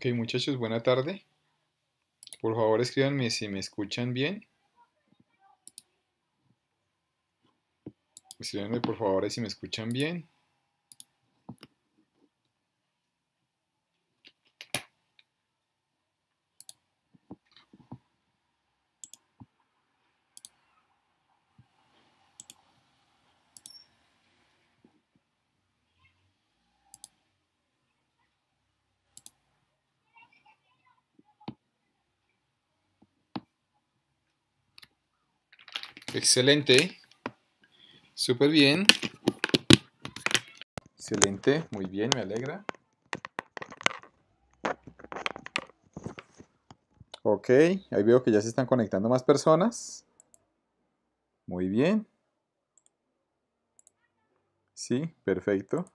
Ok muchachos, buena tarde. Por favor escríbanme si me escuchan bien. Escríbanme por favor si me escuchan bien. Excelente. Súper bien. Excelente. Muy bien, me alegra. Ok, ahí veo que ya se están conectando más personas. Muy bien. Sí, perfecto.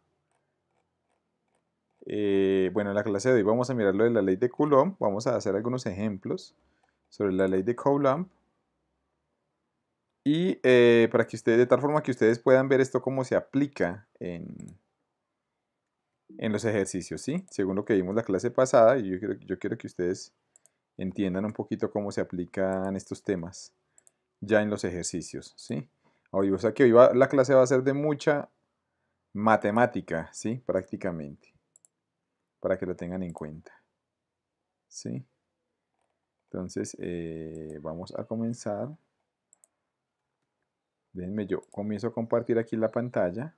Eh, bueno, en la clase de hoy vamos a mirar lo de la ley de Coulomb. Vamos a hacer algunos ejemplos sobre la ley de Coulomb. Y eh, para que ustedes, de tal forma que ustedes puedan ver esto cómo se aplica en, en los ejercicios, ¿sí? Según lo que vimos la clase pasada, y yo quiero, yo quiero que ustedes entiendan un poquito cómo se aplican estos temas ya en los ejercicios, ¿sí? O sea que hoy va, la clase va a ser de mucha matemática, ¿sí? Prácticamente, para que lo tengan en cuenta, ¿sí? Entonces, eh, vamos a comenzar. Déjenme yo comienzo a compartir aquí la pantalla.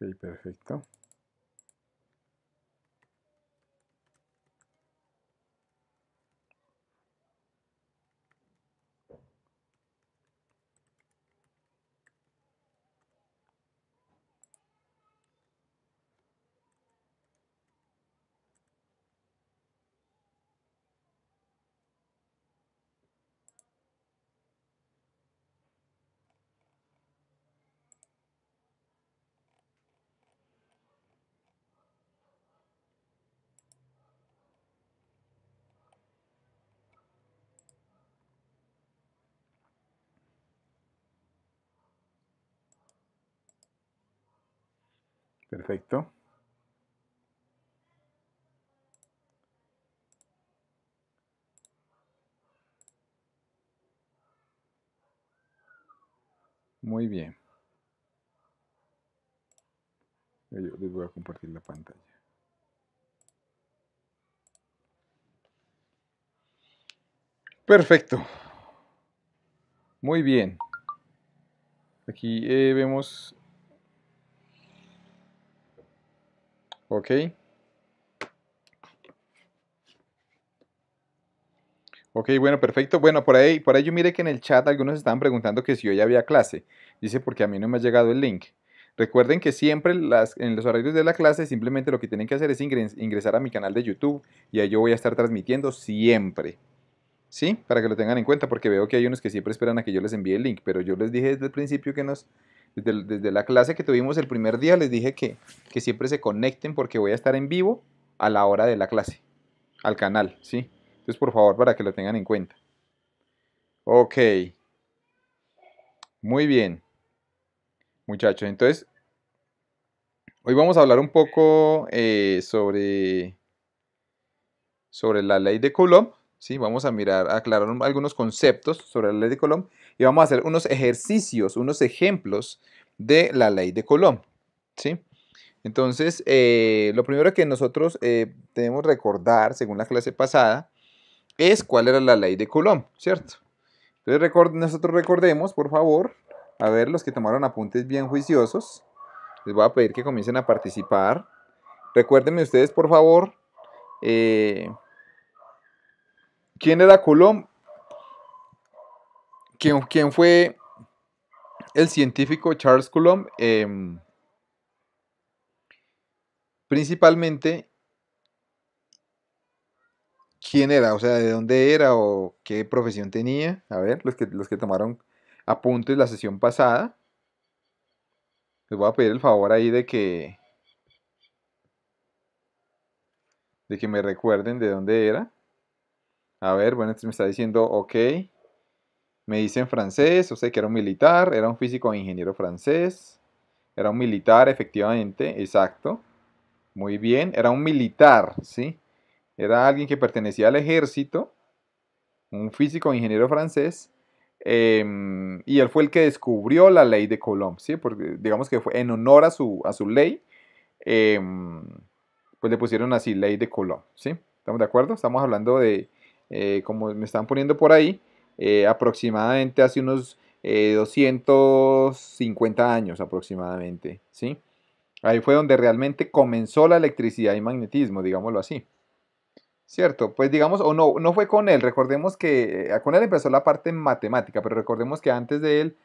Ok, perfecto. Perfecto. Muy bien. Yo les voy a compartir la pantalla. Perfecto. Muy bien. Aquí eh, vemos ok Ok, bueno, perfecto. Bueno, por ahí, por ahí yo miré que en el chat algunos estaban preguntando que si hoy había clase. Dice porque a mí no me ha llegado el link. Recuerden que siempre las, en los horarios de la clase simplemente lo que tienen que hacer es ingresar a mi canal de YouTube y ahí yo voy a estar transmitiendo siempre. ¿Sí? Para que lo tengan en cuenta porque veo que hay unos que siempre esperan a que yo les envíe el link, pero yo les dije desde el principio que nos desde, la clase que tuvimos el primer día les dije que, siempre se conecten porque voy a estar en vivo a la hora de la clase, al canal, ¿sí? Entonces, por favor, para que lo tengan en cuenta. Ok. Muy bien. Muchachos, entonces, hoy vamos a hablar un poco eh, sobre, sobre la ley de Coulomb, ¿sí? Vamos a mirar, aclarar algunos conceptos sobre la ley de Coulomb y vamos a hacer unos ejercicios, unos ejemplos de la ley de Coulomb. ¿sí? Entonces, eh, lo primero que nosotros eh, debemos recordar, según la clase pasada, es cuál era la ley de Coulomb, ¿cierto? Entonces, record nosotros recordemos, por favor, a ver, los que tomaron apuntes bien juiciosos, les voy a pedir que comiencen a participar. Recuérdenme ustedes, por favor, eh, quién era Coulomb ¿Quién, fue el científico Charles Coulomb? Em, principalmente, ¿quién era? O sea, ¿de dónde era o qué profesión tenía? A ver, los que, los que tomaron apuntes la sesión pasada. Les voy a pedir el favor ahí de que. De que me recuerden de dónde era. A ver, bueno, este me está diciendo, ok. Me dicen francés, o sea que era un militar, era un físico e ingeniero francés. Era un militar, efectivamente, exacto. Muy bien, era un militar, ¿sí? Era alguien que pertenecía al ejército, un físico e ingeniero francés. Em, y él fue el que descubrió la ley de Coulomb, ¿sí? Porque digamos que fue en honor a su, a su ley, em, pues le pusieron así, ley de Coulomb, ¿sí? ¿Estamos de acuerdo? Estamos hablando de, eh, como me están poniendo por ahí, eh, aproximadamente hace unos 250 eh, años aproximadamente, ¿sí? Ahí fue donde realmente comenzó la electricidad y magnetismo, digámoslo así. Cierto, pues digamos, o no, no fue con él, recordemos que eh, con él empezó la parte matemática, pero recordemos que antes de él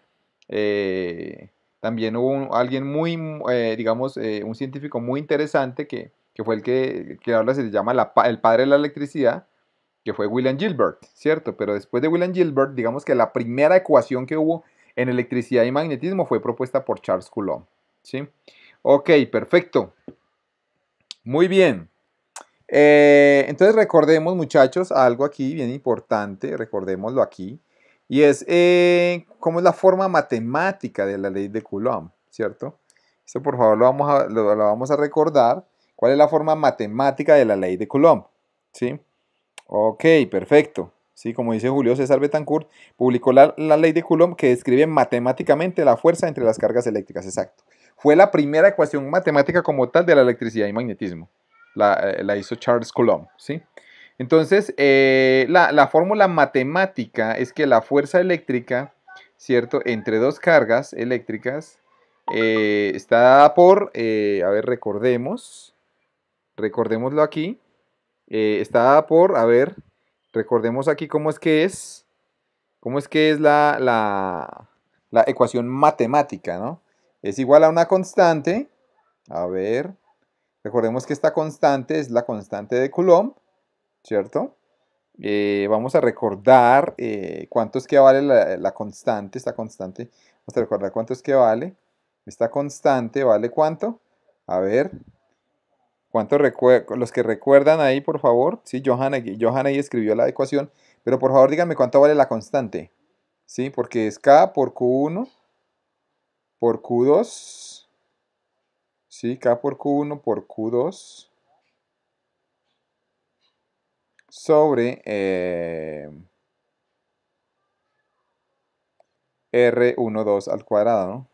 también hubo alguien muy, mm, digamos, un científico muy interesante que, fue el que, que ahora se llama el padre de la electricidad, que fue William Gilbert, ¿cierto? Pero después de William Gilbert, digamos que la primera ecuación que hubo en electricidad y magnetismo fue propuesta por Charles Coulomb, ¿sí? Ok, perfecto. Muy bien. Eh, entonces recordemos, muchachos, algo aquí bien importante, recordémoslo aquí, y es eh, cómo es la forma matemática de la ley de Coulomb, ¿cierto? Esto por favor lo vamos, a, lo vamos a recordar. ¿Cuál es la forma matemática de la ley de Coulomb? ¿Sí? Ok, perfecto. Sí, como dice Julio César Betancourt, publicó la, ley de Coulomb que describe matemáticamente la fuerza entre las cargas eléctricas. Exacto. Fue la primera ecuación matemática como tal de la electricidad y magnetismo. La, eh, hizo Charles Coulomb. ¿sí? Entonces, eh, la, fórmula matemática es que la fuerza eléctrica, ¿cierto? Entre dos cargas eléctricas está eh, está por, a ver, recordemos, recordémoslo aquí, eh, está por, a ver, recordemos aquí cómo es que es, cómo es que es la, la, la ecuación matemática, ¿no? Es igual a una constante, a ver, recordemos que esta constante es la constante de Coulomb, ¿cierto? Eh, vamos a recordar eh, cuánto es que vale la, la, constante, esta constante, vamos a recordar cuánto es que vale, esta constante vale cuánto, a ver, ¿Cuántos los que recuerdan ahí, por favor? Sí, Johanna, Johanna ahí escribió la ecuación, pero por favor díganme cuánto vale la constante. Sí, porque es K por Q1 por Q2. Sí, K por Q1 por Q2 sobre eh, R12 al cuadrado, ¿no?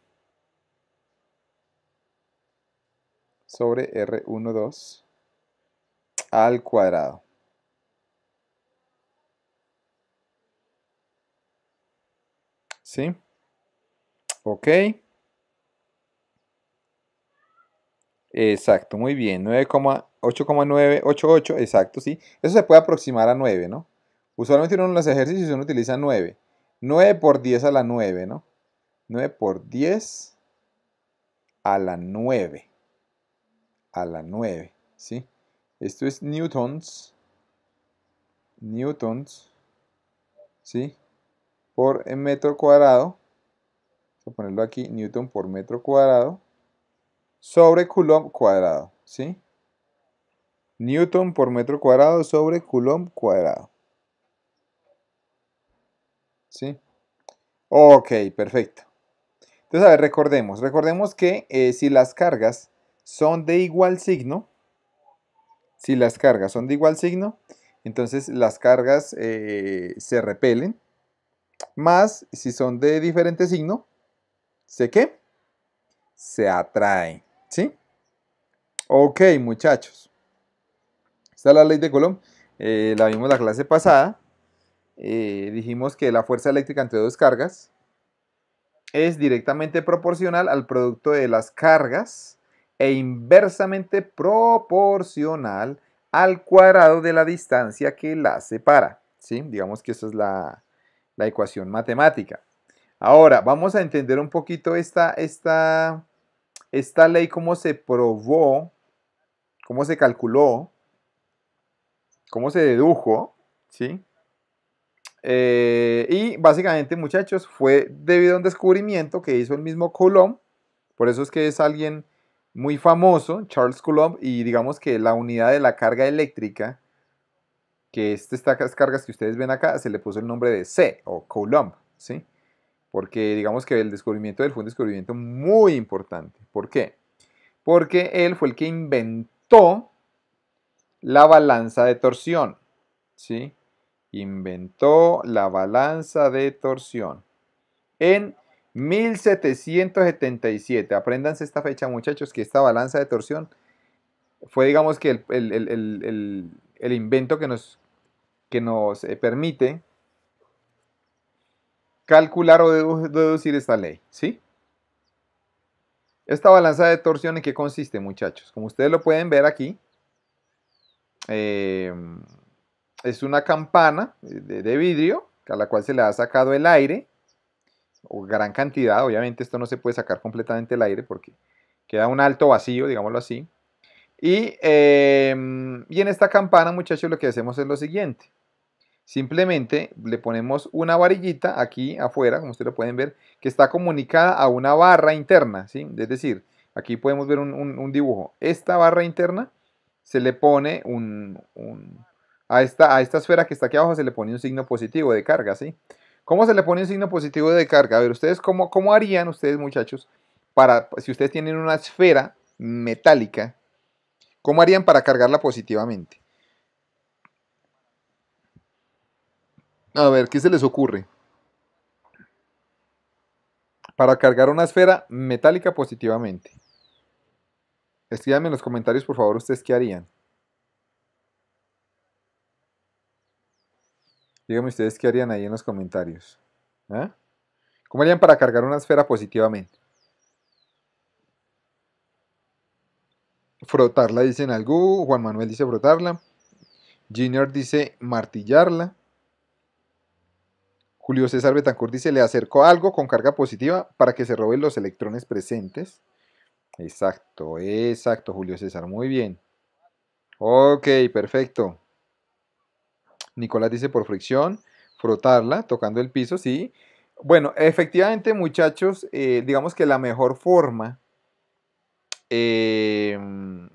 sobre R12 al cuadrado. ¿Sí? Ok. Exacto, muy bien. 9,8,988, exacto, sí. Eso se puede aproximar a 9, ¿no? Usualmente uno en los ejercicios uno utiliza 9. 9 por 10 a la 9, ¿no? 9 por 10 a la 9 a la 9, ¿sí? Esto es newtons, newtons, ¿sí? Por metro cuadrado, voy a ponerlo aquí, newton por metro cuadrado, sobre coulomb cuadrado, ¿sí? Newton por metro cuadrado sobre coulomb cuadrado. ¿Sí? Ok, perfecto. Entonces, a ver, recordemos, recordemos que eh, si las cargas son de igual signo, si las cargas son de igual signo, entonces las cargas eh, se repelen, más si son de diferente signo, sé qué? Se atraen, ¿sí? Ok, muchachos. Esta es la ley de Coulomb. Eh, la vimos la clase pasada. Eh, dijimos que la fuerza eléctrica entre dos cargas es directamente proporcional al producto de las cargas e inversamente proporcional al cuadrado de la distancia que la separa. ¿sí? Digamos que esa es la, la ecuación matemática. Ahora, vamos a entender un poquito esta, esta, esta ley, cómo se probó, cómo se calculó, cómo se dedujo, ¿sí? Eh, y básicamente, muchachos, fue debido a un descubrimiento que hizo el mismo Coulomb, por eso es que es alguien muy famoso, Charles Coulomb, y digamos que la unidad de la carga eléctrica, que estas cargas que ustedes ven acá, se le puso el nombre de C o Coulomb, ¿sí? Porque digamos que el descubrimiento de fue un descubrimiento muy importante. ¿Por qué? Porque él fue el que inventó la balanza de torsión, ¿sí? Inventó la balanza de torsión en 1777. Apréndanse esta fecha, muchachos, que esta balanza de torsión fue, digamos, que el, invento que nos, que nos eh, permite calcular o deducir esta ley, ¿sí? Esta balanza de torsión en qué consiste, muchachos. Como ustedes lo pueden ver aquí, em, es una campana de vidrio a la cual se le ha sacado el aire o gran cantidad, obviamente esto no se puede sacar completamente el aire porque queda un alto vacío, digámoslo así. Em, y, en esta campana, muchachos, lo que hacemos es lo siguiente. Simplemente le ponemos una varillita aquí afuera, como ustedes lo pueden ver, que está comunicada a una barra interna, ¿sí? Es decir, aquí podemos ver un, dibujo. Esta barra interna se le pone un, a, esta, a esta esfera que está aquí abajo se le pone un signo positivo de carga, ¿sí? ¿Cómo se le pone un signo positivo de carga? A ver, ustedes, ¿cómo, harían ustedes, muchachos, para, si ustedes tienen una esfera metálica, ¿cómo harían para cargarla positivamente? A ver, ¿qué se les ocurre? Para cargar una esfera metálica positivamente. Escríbanme en los comentarios, por favor, ustedes qué harían. Díganme ustedes qué harían ahí en los comentarios. ¿eh? ¿Cómo harían para cargar una esfera positivamente? Frotarla, dicen algo. Juan Manuel dice frotarla. Junior dice martillarla. Julio César Betancourt dice, le acercó algo con carga positiva para que se roben los electrones presentes. Exacto, exacto, Julio César. Muy bien. Ok, perfecto. Nicolás dice por fricción, frotarla tocando el piso, sí. Bueno, efectivamente muchachos, eh, digamos que la mejor forma, em,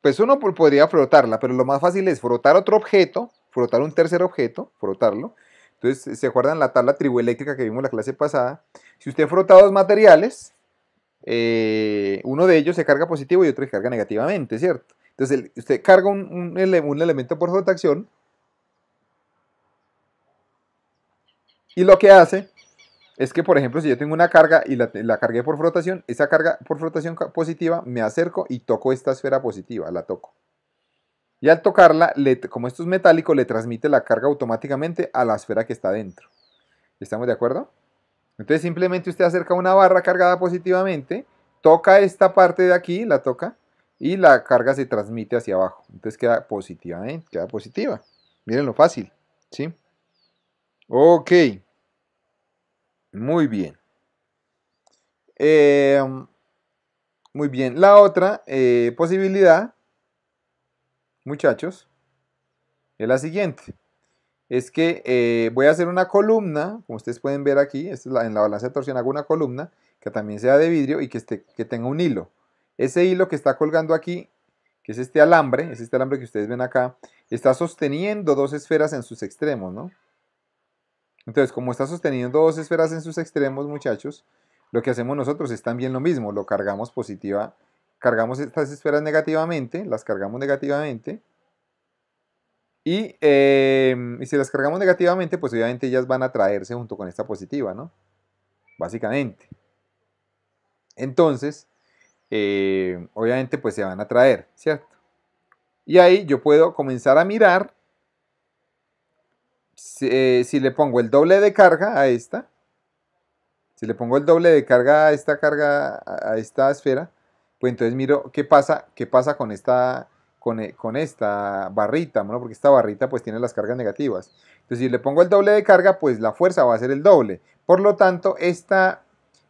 pues uno podría frotarla, pero lo más fácil es frotar otro objeto, frotar un tercer objeto, frotarlo. Entonces, eh, ¿se acuerdan la tabla triboeléctrica que vimos la clase pasada? Si usted frota dos materiales, eh, uno de ellos se carga positivo y otro se carga negativamente, ¿cierto? Entonces, usted carga un, un, elemento por frotación, Y lo que hace es que, por ejemplo, si yo tengo una carga y la, cargué por frotación, esa carga por frotación positiva me acerco y toco esta esfera positiva, la toco. Y al tocarla, como esto es metálico, le transmite la carga automáticamente a la esfera que está dentro. ¿Estamos de acuerdo? Entonces simplemente usted acerca una barra cargada positivamente, toca esta parte de aquí, la toca, y la carga se transmite hacia abajo. Entonces queda positivamente, ¿eh? queda positiva. Miren lo fácil, ¿sí? Ok. Muy bien. Em, muy bien. La otra eh, posibilidad, muchachos, es la siguiente. Es que eh, voy a hacer una columna, como ustedes pueden ver aquí, en la balanza de torsión hago una columna que también sea de vidrio y que, que tenga un hilo. Ese hilo que está colgando aquí, que es este alambre, es este alambre que ustedes ven acá, está sosteniendo dos esferas en sus extremos, ¿no? Entonces, como está sosteniendo dos esferas en sus extremos, muchachos, lo que hacemos nosotros es también lo mismo, lo cargamos positiva, cargamos estas esferas negativamente, las cargamos negativamente, y, em, si las cargamos negativamente, pues obviamente ellas van a traerse junto con esta positiva, ¿no? Básicamente. Entonces, eh, obviamente pues se van a traer, ¿cierto? Y ahí yo puedo comenzar a mirar eh, si, le pongo el doble de carga a esta, si le pongo el doble de carga a esta carga, a esta esfera, pues entonces miro qué pasa, qué pasa con esta, con, eh, esta barrita, porque esta barrita pues tiene las cargas negativas. Entonces si le pongo el doble de carga, pues la fuerza va a ser el doble. Por lo tanto, esta,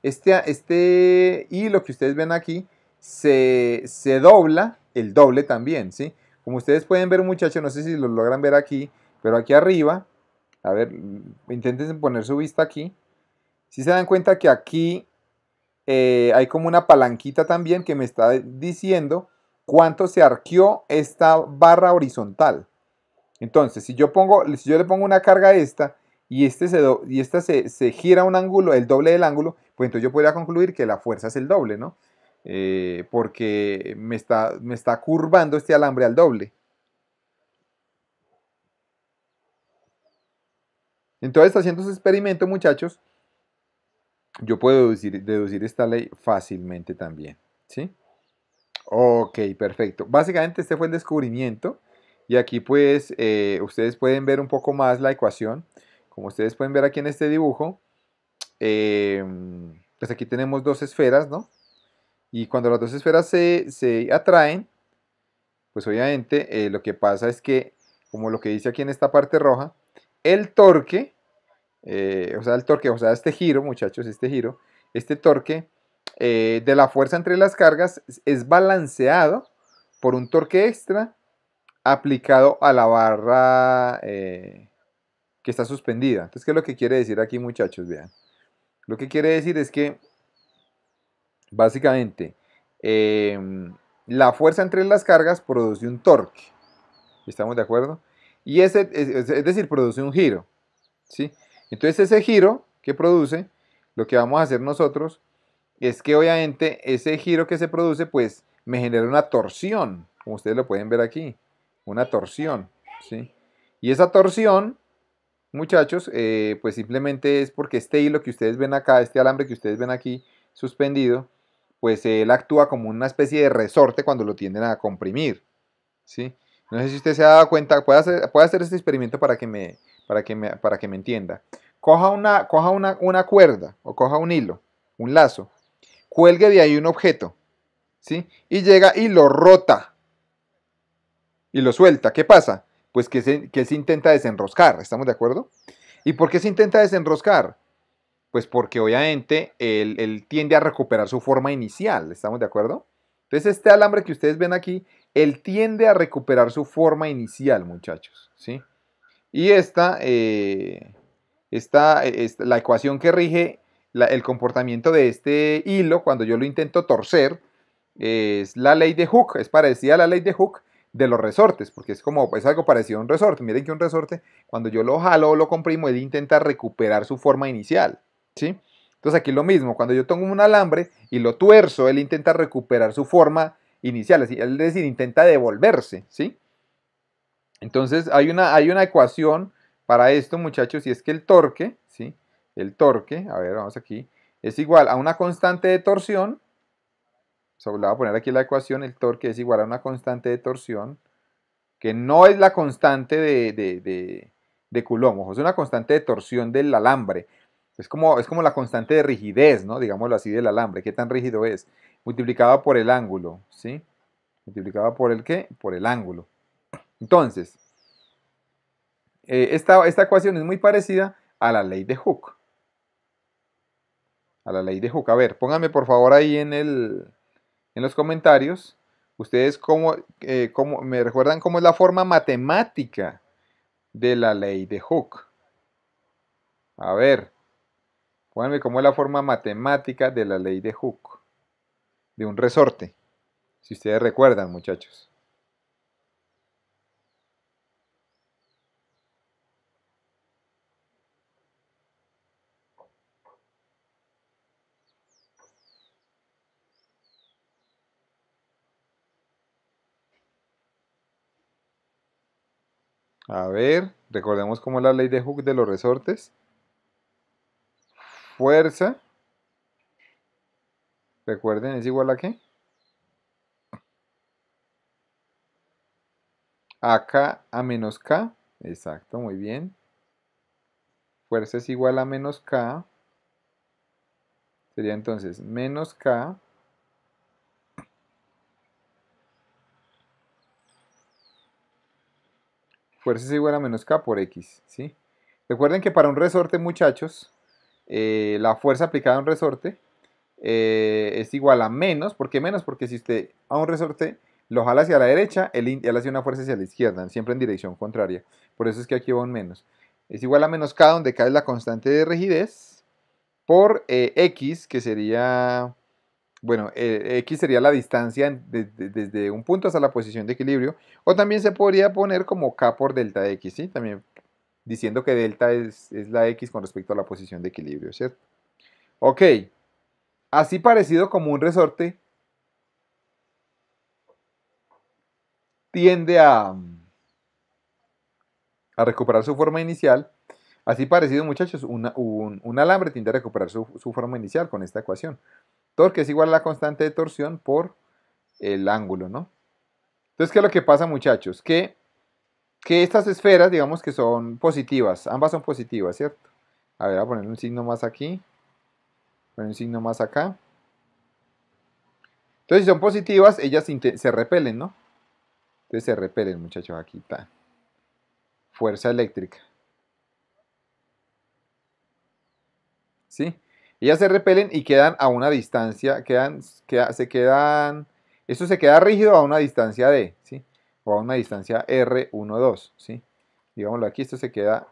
este, este hilo que ustedes ven aquí se, se dobla el doble también, ¿sí? Como ustedes pueden ver, muchachos, no sé si lo logran ver aquí, pero aquí arriba a ver, intenten poner su vista aquí. Si se dan cuenta que aquí eh, hay como una palanquita también que me está diciendo cuánto se arqueó esta barra horizontal. Entonces, si yo, pongo, si yo le pongo una carga a esta y, este se esta se, gira un ángulo, el doble del ángulo, pues entonces yo podría concluir que la fuerza es el doble, ¿no? Eh, porque me está curvando este alambre al doble. Entonces, haciendo ese experimento, muchachos, yo puedo deducir, esta ley fácilmente también, ¿sí? Ok, perfecto. Básicamente este fue el descubrimiento y aquí pues eh, ustedes pueden ver un poco más la ecuación. Como ustedes pueden ver aquí en este dibujo, em, pues aquí tenemos dos esferas, ¿no? Y cuando las dos esferas se, atraen, pues obviamente eh, lo que pasa es que, como lo que dice aquí en esta parte roja, el torque eh, o sea, el torque, o sea, este giro, muchachos, este giro, este torque eh, de la fuerza entre las cargas es balanceado por un torque extra aplicado a la barra eh, que está suspendida. Entonces, ¿qué es lo que quiere decir aquí, muchachos? Vean. Lo que quiere decir es que, básicamente, em, la fuerza entre las cargas produce un torque. ¿Estamos de acuerdo? Y ese, es, es decir, produce un giro. ¿Sí? Entonces ese giro que produce, lo que vamos a hacer nosotros es que obviamente ese giro que se produce pues me genera una torsión, como ustedes lo pueden ver aquí, una torsión, ¿sí? Y esa torsión, muchachos, eh, pues simplemente es porque este hilo que ustedes ven acá, este alambre que ustedes ven aquí suspendido, pues él actúa como una especie de resorte cuando lo tienden a comprimir, ¿sí? No sé si usted se ha dado cuenta, puede puede hacer este experimento para que me, para que me, para que me entienda. Coja, una, coja una, una cuerda o coja un hilo, un lazo, cuelgue de ahí un objeto, ¿sí? Y llega y lo rota y lo suelta. ¿Qué pasa? Pues que se, que se intenta desenroscar, ¿estamos de acuerdo? ¿Y por qué se intenta desenroscar? Pues porque obviamente él, tiende a recuperar su forma inicial, ¿estamos de acuerdo? Entonces este alambre que ustedes ven aquí, él tiende a recuperar su forma inicial, muchachos, ¿sí? Y eh, e, esta, la ecuación que rige el comportamiento de este hilo cuando yo lo intento torcer es la ley de Hooke, es parecida a la ley de Hooke de los resortes, porque es como es algo parecido a un resorte. Miren que un resorte, cuando yo lo jalo o lo comprimo, él intenta recuperar su forma inicial, ¿sí? Entonces aquí lo mismo, cuando yo tengo un alambre y lo tuerzo, él intenta recuperar su forma inicial, es decir, intenta devolverse, ¿sí? Entonces hay una, hay una ecuación para esto, muchachos, y es que el torque, ¿sí? El torque, a ver, vamos aquí, es igual a una constante de torsión, se la voy a poner aquí la ecuación, el torque es igual a una constante de torsión, que no es la constante de, de, de, Coulomb, ojo, es una constante de torsión del alambre. Es como, es como la constante de rigidez, ¿no? Digámoslo así, del alambre, qué tan rígido es, multiplicado por el ángulo, ¿sí? Multiplicado por el qué? Por el ángulo. Entonces, eh, esta, ecuación es muy parecida a la ley de Hooke. A la ley de Hooke. A ver, pónganme por favor ahí en, en los comentarios. Ustedes eh, me recuerdan cómo es la forma matemática de la ley de Hooke. A ver, pónganme cómo es la forma matemática de la ley de Hooke. De un resorte. Si ustedes recuerdan, muchachos. A ver, recordemos cómo es la ley de Hooke de los resortes. Fuerza. Recuerden, es igual a qué? A a menos K. Exacto, muy bien. Fuerza es igual a menos K. Sería entonces menos K fuerza es igual a menos K por X, ¿sí? Recuerden que para un resorte, muchachos, eh, la fuerza aplicada a un resorte eh, es igual a menos, ¿por qué menos? Porque si usted a un resorte lo jala hacia la derecha, él, hace una fuerza hacia la izquierda, siempre en dirección contraria. Por eso es que aquí va un menos. Es igual a menos K, donde K es la constante de rigidez, por eh, X, que sería bueno, eh, x sería la distancia desde un punto hasta la posición de equilibrio, o también se podría poner como k por delta x, ¿sí? También diciendo que delta es, la x con respecto a la posición de equilibrio, ¿cierto? Ok, así parecido como un resorte, tiende a, a recuperar su forma inicial. Así parecido, muchachos, un, alambre tiende a recuperar su forma inicial con esta ecuación. Torque es igual a la constante de torsión por el ángulo, ¿no? Entonces, ¿qué es lo que pasa, muchachos? Que, estas esferas, digamos que son positivas, ambas son positivas, ¿cierto? A ver, voy a poner un signo más aquí, poner un signo más acá. Entonces, si son positivas, ellas se repelen, ¿no? Entonces se repelen, muchachos, aquí está. Fuerza eléctrica. ¿Sí? Ellas se repelen y quedan a una distancia, quedan, se quedan, esto se queda rígido a una distancia D, ¿sí? O a una distancia R12, ¿sí? Digámoslo aquí, esto se queda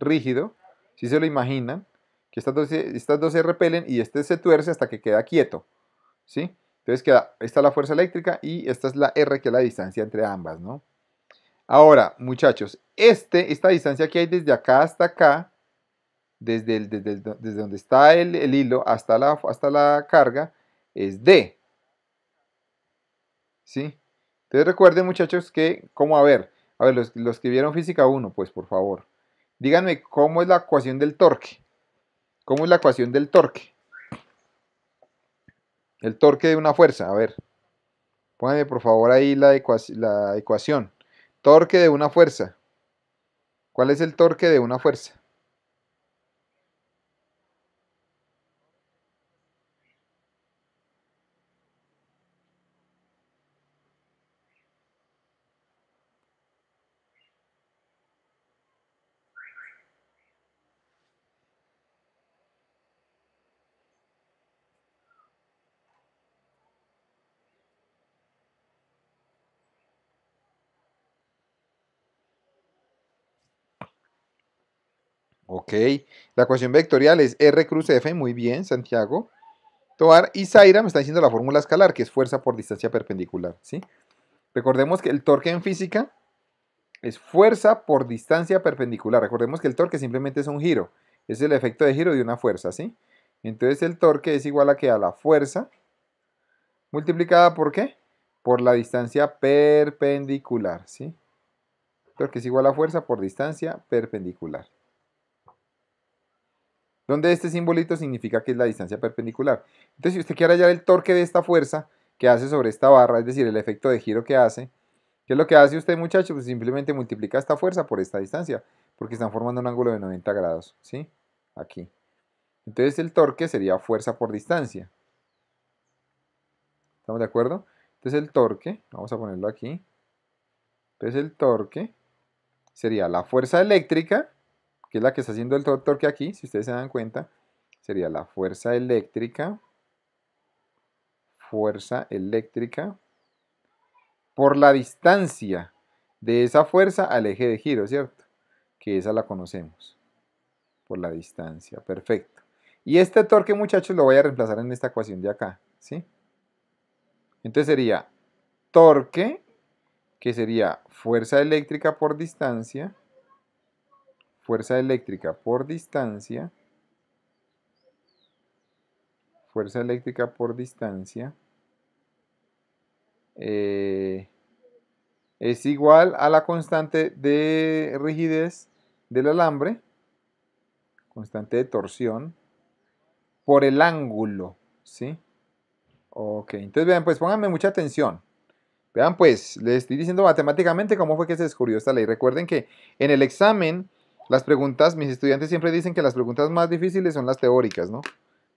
rígido, si se lo imaginan, que estas dos, dos se repelen y este se tuerce hasta que queda quieto, ¿sí? Entonces queda, esta es la fuerza eléctrica y esta es la R, que es la distancia entre ambas, ¿no? Ahora, muchachos, este, esta distancia que hay desde acá hasta acá, desde, donde está el, hilo hasta la, hasta la carga es D. ¿Sí? Entonces recuerden muchachos que, ¿cómo a ver? A ver, los, que vieron física 1, pues por favor, díganme cómo es la ecuación del torque. ¿Cómo es la ecuación del torque? El torque de una fuerza, a ver. Pónganme por favor ahí la, la ecuación. Torque de una fuerza. ¿Cuál es el torque de una fuerza? Ok. La ecuación vectorial es R cruz F. Muy bien, Santiago. Tovar y Zaira me están diciendo la fórmula escalar, que es fuerza por distancia perpendicular. ¿sí? Recordemos que el torque en física es fuerza por distancia perpendicular. Recordemos que el torque simplemente es un giro. Es el efecto de giro de una fuerza. ¿sí? Entonces el torque es igual a que a la fuerza multiplicada por qué? Por la distancia perpendicular. ¿sí? Torque es igual a fuerza por distancia perpendicular donde este simbolito significa que es la distancia perpendicular. Entonces, si usted quiere hallar el torque de esta fuerza que hace sobre esta barra, es decir, el efecto de giro que hace, ¿qué es lo que hace usted, muchacho? Pues simplemente multiplica esta fuerza por esta distancia, porque están formando un ángulo de 90 grados, ¿sí? Aquí. Entonces, el torque sería fuerza por distancia. ¿Estamos de acuerdo? Entonces, el torque, vamos a ponerlo aquí. Entonces, el torque sería la fuerza eléctrica que es la que está haciendo el torque aquí, si ustedes se dan cuenta, sería la fuerza eléctrica, fuerza eléctrica, por la distancia de esa fuerza al eje de giro, ¿cierto? Que esa la conocemos, por la distancia, perfecto. Y este torque, muchachos, lo voy a reemplazar en esta ecuación de acá, ¿sí? Entonces sería torque, que sería fuerza eléctrica por distancia, fuerza eléctrica por distancia, fuerza eléctrica por distancia, eh, es igual a la constante de rigidez del alambre, constante de torsión, por el ángulo, ¿sí? Ok, entonces vean, pues pónganme mucha atención. Vean, pues, les estoy diciendo matemáticamente cómo fue que se descubrió esta ley. Recuerden que en el examen las preguntas, mis estudiantes siempre dicen que las preguntas más difíciles son las teóricas, ¿no?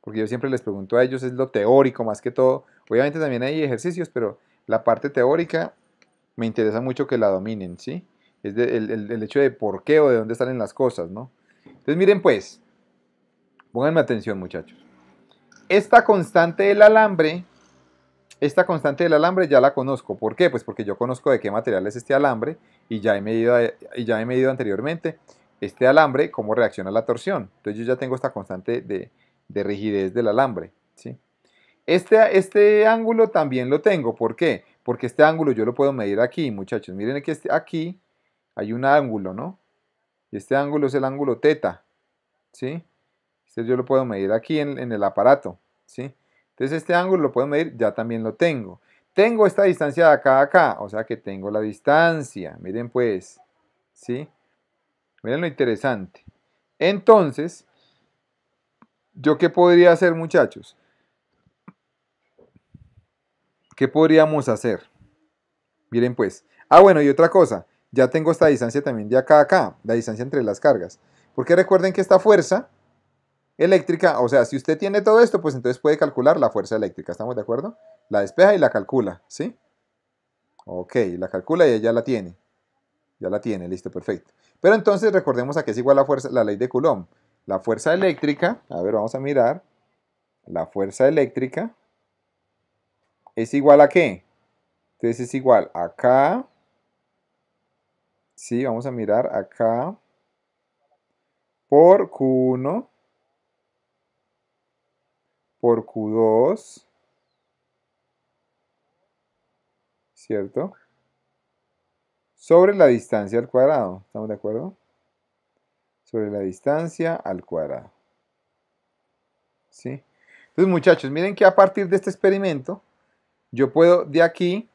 Porque yo siempre les pregunto a ellos, es lo teórico más que todo. Obviamente también hay ejercicios, pero la parte teórica me interesa mucho que la dominen, ¿sí? Es el, hecho de por qué o de dónde salen las cosas, ¿no? Entonces miren pues, pónganme atención muchachos. Esta constante del alambre, esta constante del alambre ya la conozco. ¿Por qué? Pues porque yo conozco de qué material es este alambre y ya he medido, y ya he medido anteriormente este alambre, cómo reacciona la torsión. Entonces yo ya tengo esta constante de, rigidez del alambre. ¿sí? Este, este, ángulo también lo tengo. ¿Por qué? Porque este ángulo yo lo puedo medir aquí, muchachos. Miren que este, aquí hay un ángulo, ¿no? Y este ángulo es el ángulo teta. ¿sí? Este yo lo puedo medir aquí en, el aparato. ¿sí? Entonces este ángulo lo puedo medir, ya también lo tengo. Tengo esta distancia de acá a acá, o sea que tengo la distancia. Miren pues, ¿sí? Miren lo interesante. Entonces, ¿yo qué podría hacer, muchachos? ¿Qué podríamos hacer? Miren pues. Ah, bueno, y otra cosa. Ya tengo esta distancia también de acá a acá, la distancia entre las cargas. Porque recuerden que esta fuerza eléctrica, o sea, si usted tiene todo esto, pues entonces puede calcular la fuerza eléctrica, ¿estamos de acuerdo? La despeja y la calcula, ¿sí? Ok, la calcula y ella la tiene. Ya la tiene, listo, perfecto. Pero entonces recordemos a qué es igual la, fuerza, la ley de Coulomb. La fuerza eléctrica, a ver, vamos a mirar. La fuerza eléctrica es igual a qué? Entonces es igual a K. Sí, vamos a mirar acá. Por Q1. Por Q2. ¿Cierto? sobre la distancia al cuadrado. ¿Estamos de acuerdo? Sobre la distancia al cuadrado. ¿Sí? Entonces, muchachos, miren que a partir de este experimento, yo puedo de aquí,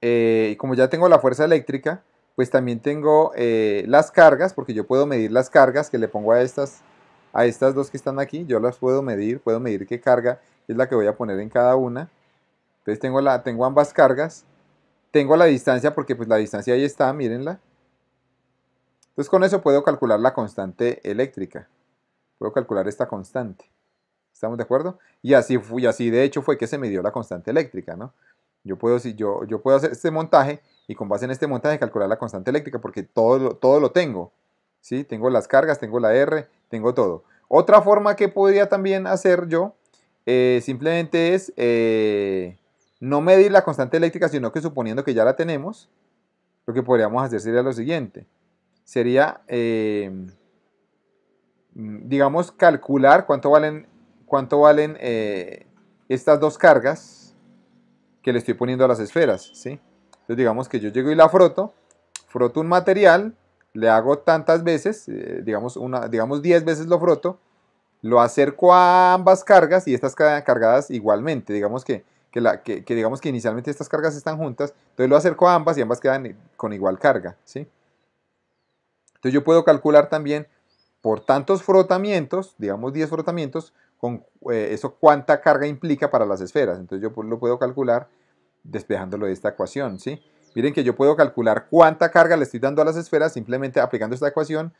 eh, como ya tengo la fuerza eléctrica, pues también tengo eh, las cargas, porque yo puedo medir las cargas que le pongo a estas, a estas dos que están aquí, yo las puedo medir, puedo medir qué carga es la que voy a poner en cada una. Entonces tengo, la, tengo ambas cargas, tengo la distancia porque pues la distancia ahí está, mírenla. Entonces con eso puedo calcular la constante eléctrica. Puedo calcular esta constante. ¿Estamos de acuerdo? Y así, así de hecho fue que se me dio la constante eléctrica, ¿no? Yo puedo, yo, yo puedo hacer este montaje y con base en este montaje calcular la constante eléctrica porque todo, todo lo tengo. ¿sí? Tengo las cargas, tengo la R, tengo todo. Otra forma que podría también hacer yo eh, simplemente es eh, no medir la constante eléctrica, sino que suponiendo que ya la tenemos, lo que podríamos hacer sería lo siguiente. Sería, eh, digamos, calcular cuánto valen, cuánto valen eh, estas dos cargas que le estoy poniendo a las esferas. ¿sí? Entonces digamos que yo llego y la froto, froto un material, le hago tantas veces, eh, digamos, una, digamos 10 veces lo froto, lo acerco a ambas cargas y estas cargadas igualmente. Digamos que que, digamos que inicialmente estas cargas están juntas, entonces lo acerco a ambas y ambas quedan con igual carga, ¿sí? Entonces yo puedo calcular también por tantos frotamientos, digamos 10 frotamientos, con eh, eso cuánta carga implica para las esferas. Entonces yo lo puedo calcular despejándolo de esta ecuación, ¿sí? Miren que yo puedo calcular cuánta carga le estoy dando a las esferas simplemente aplicando esta ecuación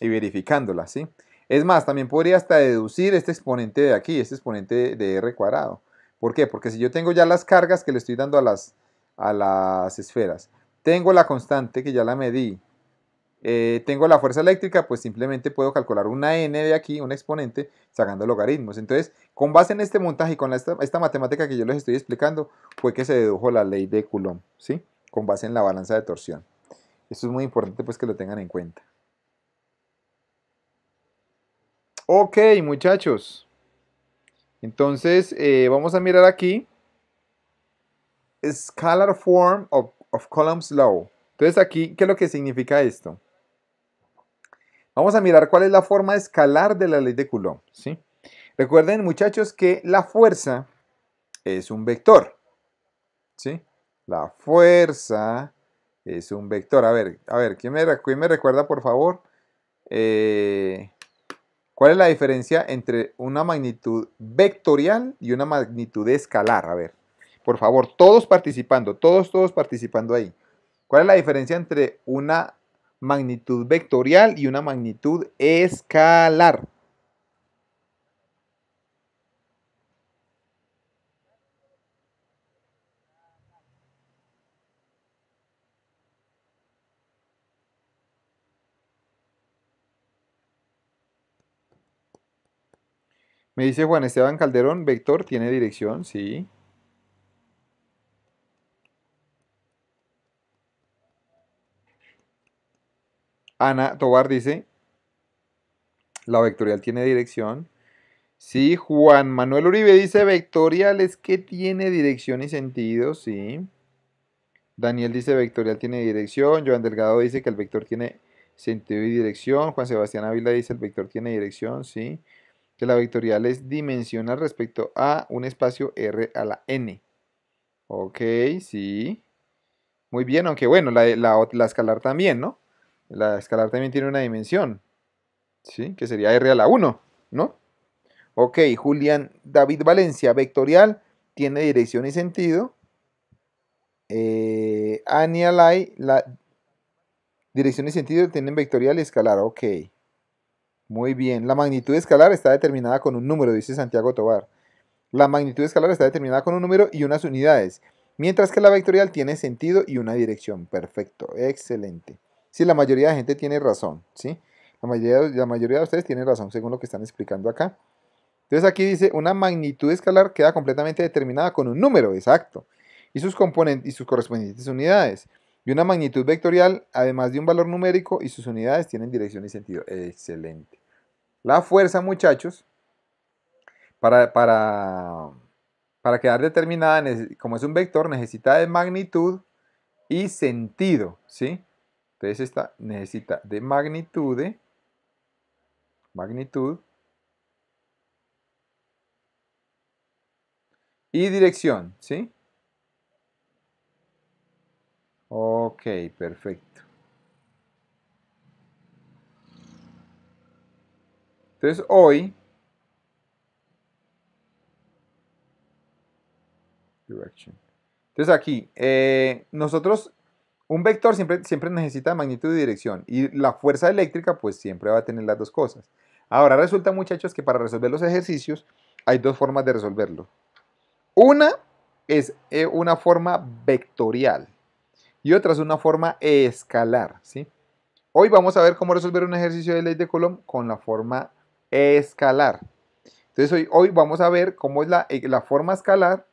y verificándola, ¿sí? Es más, también podría hasta deducir este exponente de aquí, este exponente de r cuadrado. ¿Por qué? Porque si yo tengo ya las cargas que le estoy dando a las, a las esferas, tengo la constante que ya la medí, eh, tengo la fuerza eléctrica, pues simplemente puedo calcular una n de aquí, un exponente, sacando logaritmos. Entonces, con base en este montaje y con esta, esta, matemática que yo les estoy explicando, fue que se dedujo la ley de Coulomb, ¿sí? Con base en la balanza de torsión. Esto es muy importante, pues que lo tengan en cuenta. Ok, muchachos. Entonces, eh, vamos a mirar aquí. Scalar form of, columns law. Entonces aquí, ¿qué es lo que significa esto? Vamos a mirar cuál es la forma escalar de la ley de Coulomb. ¿sí? Recuerden, muchachos, que la fuerza es un vector. ¿sí? La fuerza es un vector. A ver, a ver, ¿quién me, quién me recuerda, por favor? Eh, ¿Cuál es la diferencia entre una magnitud vectorial y una magnitud escalar? A ver, por favor, todos participando, todos, todos participando ahí. ¿Cuál es la diferencia entre una magnitud vectorial y una magnitud escalar? Me dice Juan Esteban Calderón, vector tiene dirección, sí. Ana Tobar dice, la vectorial tiene dirección. Sí, Juan Manuel Uribe dice, vectorial es que tiene dirección y sentido, sí. Daniel dice, vectorial tiene dirección. Joan Delgado dice que el vector tiene sentido y dirección. Juan Sebastián Ávila dice, el vector tiene dirección, sí que la vectorial es dimensional respecto a un espacio R a la N. Ok, sí. Muy bien, aunque bueno, la, escalar también, ¿no? La escalar también tiene una dimensión, ¿sí? Que sería R a la 1, ¿no? Ok, Julián David Valencia, vectorial, tiene dirección y sentido. Eh, Anialai, la dirección y sentido tienen vectorial y escalar, ok. Muy bien. La magnitud escalar está determinada con un número, dice Santiago Tobar. La magnitud escalar está determinada con un número y unas unidades, mientras que la vectorial tiene sentido y una dirección. Perfecto, excelente. Sí, la mayoría de gente tiene razón, ¿sí? La mayoría, la mayoría de ustedes tiene razón según lo que están explicando acá. Entonces aquí dice, una magnitud escalar queda completamente determinada con un número, exacto, y sus componentes y sus correspondientes unidades. Y una magnitud vectorial, además de un valor numérico, y sus unidades tienen dirección y sentido. Excelente. La fuerza, muchachos, para, para, quedar determinada, como es un vector, necesita de magnitud y sentido, ¿sí? Entonces esta necesita de magnitud, ¿eh? magnitud y dirección, ¿sí? Ok, perfecto. Entonces hoy Direction. Entonces aquí, eh, nosotros, un vector siempre, siempre necesita magnitud y dirección y la fuerza eléctrica pues siempre va a tener las dos cosas. Ahora resulta muchachos que para resolver los ejercicios hay dos formas de resolverlo. Una es eh, una forma vectorial y otra es una forma escalar. ¿sí? Hoy vamos a ver cómo resolver un ejercicio de ley de Coulomb con la forma escalar. Entonces hoy, hoy vamos a ver cómo es la, eh, forma escalar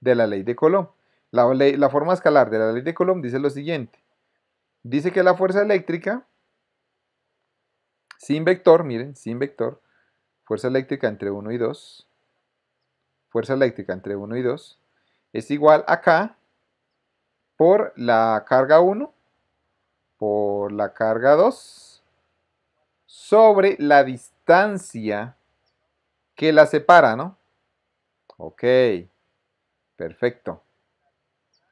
de la ley de Coulomb. La, la forma escalar de la ley de Coulomb dice lo siguiente. Dice que la fuerza eléctrica sin vector, miren, sin vector, fuerza eléctrica entre 1 y 2, fuerza eléctrica entre 1 y 2, es igual a K por la carga 1, por la carga 2, sobre la distancia que la separa, ¿no? Ok, perfecto.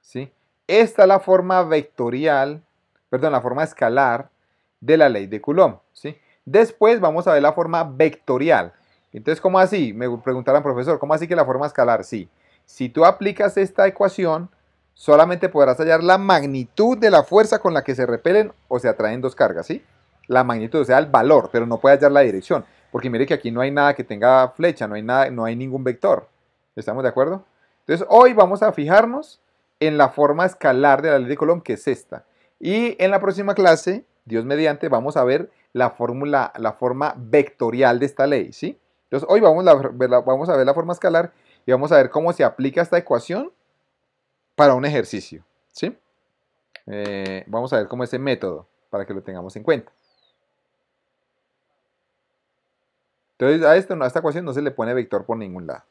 ¿Sí? Esta es la forma vectorial, perdón, la forma escalar de la ley de Coulomb, ¿sí? Después vamos a ver la forma vectorial. Entonces, ¿cómo así? Me preguntarán, profesor, ¿cómo así que la forma escalar? Sí, si tú aplicas esta ecuación, solamente podrás hallar la magnitud de la fuerza con la que se repelen o se atraen dos cargas, ¿sí? La magnitud, o sea, el valor, pero no puede hallar la dirección, porque mire que aquí no hay nada que tenga flecha, no hay, nada, no hay ningún vector. ¿Estamos de acuerdo? Entonces, hoy vamos a fijarnos en la forma escalar de la ley de Coulomb, que es esta. Y en la próxima clase, Dios mediante, vamos a ver la fórmula, la forma vectorial de esta ley, ¿sí? Entonces, hoy vamos, vamos a ver la forma escalar y vamos a ver cómo se aplica esta ecuación para un ejercicio. ¿sí? Eh, vamos a ver cómo es el método para que lo tengamos en cuenta. Entonces a, este, a esta ecuación no se le pone vector por ningún lado.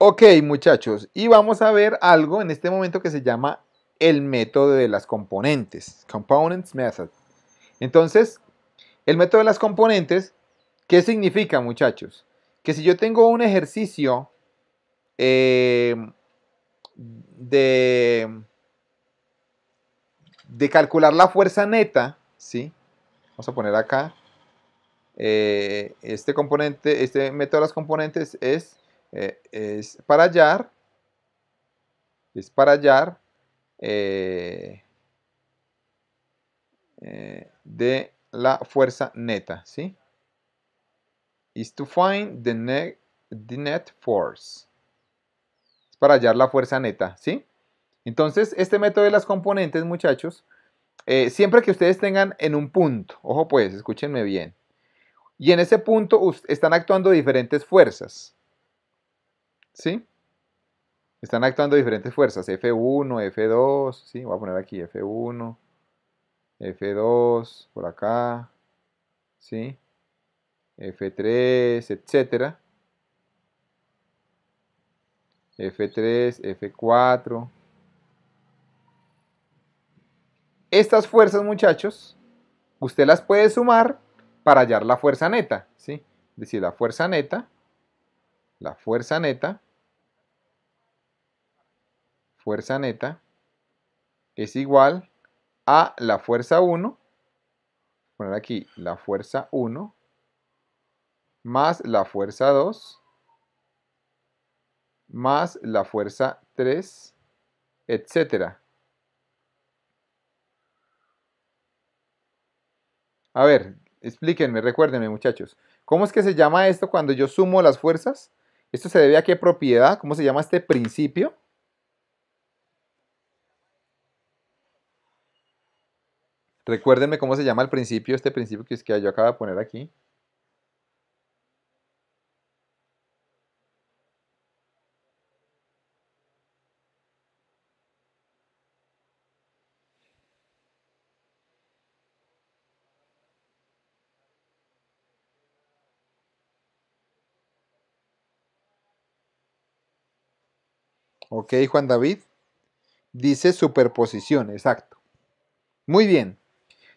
Ok, muchachos, y vamos a ver algo en este momento que se llama el método de las componentes, Components Method. Entonces, el método de las componentes ¿Qué significa, muchachos? Que si yo tengo un ejercicio eh, de, de calcular la fuerza neta, ¿sí? Vamos a poner acá. Eh, este componente, este método de las componentes es, eh, es para hallar, es para hallar de la fuerza neta, ¿sí? is to find the net, net force. Es para hallar la fuerza neta, ¿sí? Entonces, este método de las componentes, muchachos, eh, siempre que ustedes tengan en un punto, ojo pues, escúchenme bien, y en ese punto están actuando diferentes fuerzas, ¿sí? Están actuando diferentes fuerzas, F1, F2, ¿sí? Voy a poner aquí F1, F2, por acá, ¿sí? F3, etcétera. F3, F4. Estas fuerzas, muchachos, usted las puede sumar para hallar la fuerza neta, Es decir, la fuerza neta, la fuerza neta, fuerza neta es igual a la fuerza 1, poner aquí la fuerza 1 más la fuerza 2 más la fuerza 3, etcétera. A ver, explíquenme, recuérdenme muchachos. ¿Cómo es que se llama esto cuando yo sumo las fuerzas? ¿Esto se debe a qué propiedad? ¿Cómo se llama este principio? Recuérdenme cómo se llama el principio, este principio que, es que yo acabo de poner aquí. Ok, Juan David. Dice superposición, exacto. Muy bien.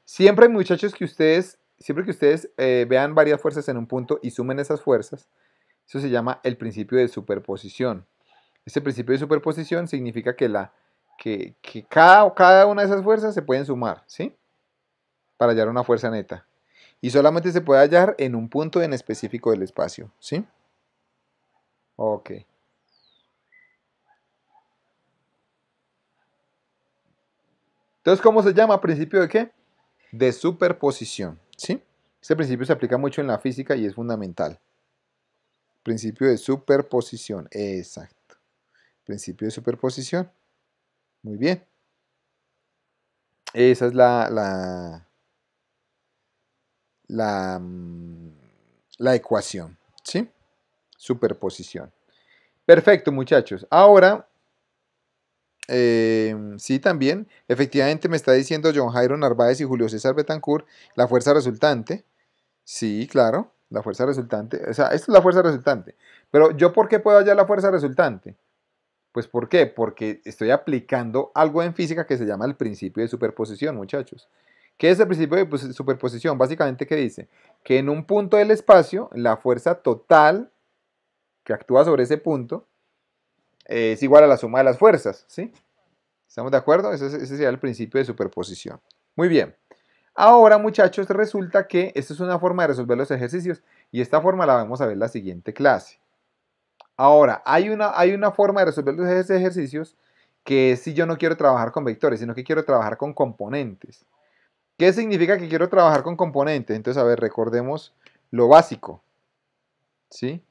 Siempre, muchachos, que ustedes, siempre que ustedes eh, vean varias fuerzas en un punto y sumen esas fuerzas, eso se llama el principio de superposición. Este principio de superposición significa que, la, que, cada, cada una de esas fuerzas se pueden sumar, ¿sí? Para hallar una fuerza neta. Y solamente se puede hallar en un punto en específico del espacio, ¿sí? Ok. Entonces, ¿cómo se llama? ¿Principio de qué? De superposición. ¿sí? Este principio se aplica mucho en la física y es fundamental. Principio de superposición. Exacto. Principio de superposición. Muy bien. Esa es la, la, la, mm, la ecuación. ¿Sí? Superposición. Perfecto, muchachos. Ahora Em, sí, también. Efectivamente me está diciendo John Jairo Narváez y Julio César Betancourt la fuerza resultante. Sí, claro, la fuerza resultante. O sea, esta es la fuerza resultante. Pero yo, ¿por qué puedo hallar la fuerza resultante? Pues ¿por qué? Porque estoy aplicando algo en física que se llama el principio de superposición, muchachos. ¿Qué es el principio de pues, superposición? Básicamente, ¿qué dice? Que en un punto del espacio, la fuerza total que actúa sobre ese punto eh, es igual a la suma de las fuerzas, ¿sí? ¿Estamos de acuerdo? Ese, ese sería el principio de superposición. Muy bien. Ahora, muchachos, resulta que esta es una forma de resolver los ejercicios y esta forma la vamos a ver en la siguiente clase. Ahora, hay una, hay una forma de resolver los ejercicios que es si yo no quiero trabajar con vectores, sino que quiero trabajar con componentes. ¿Qué significa que quiero trabajar con componentes? Entonces, a ver, recordemos lo básico. ¿sí?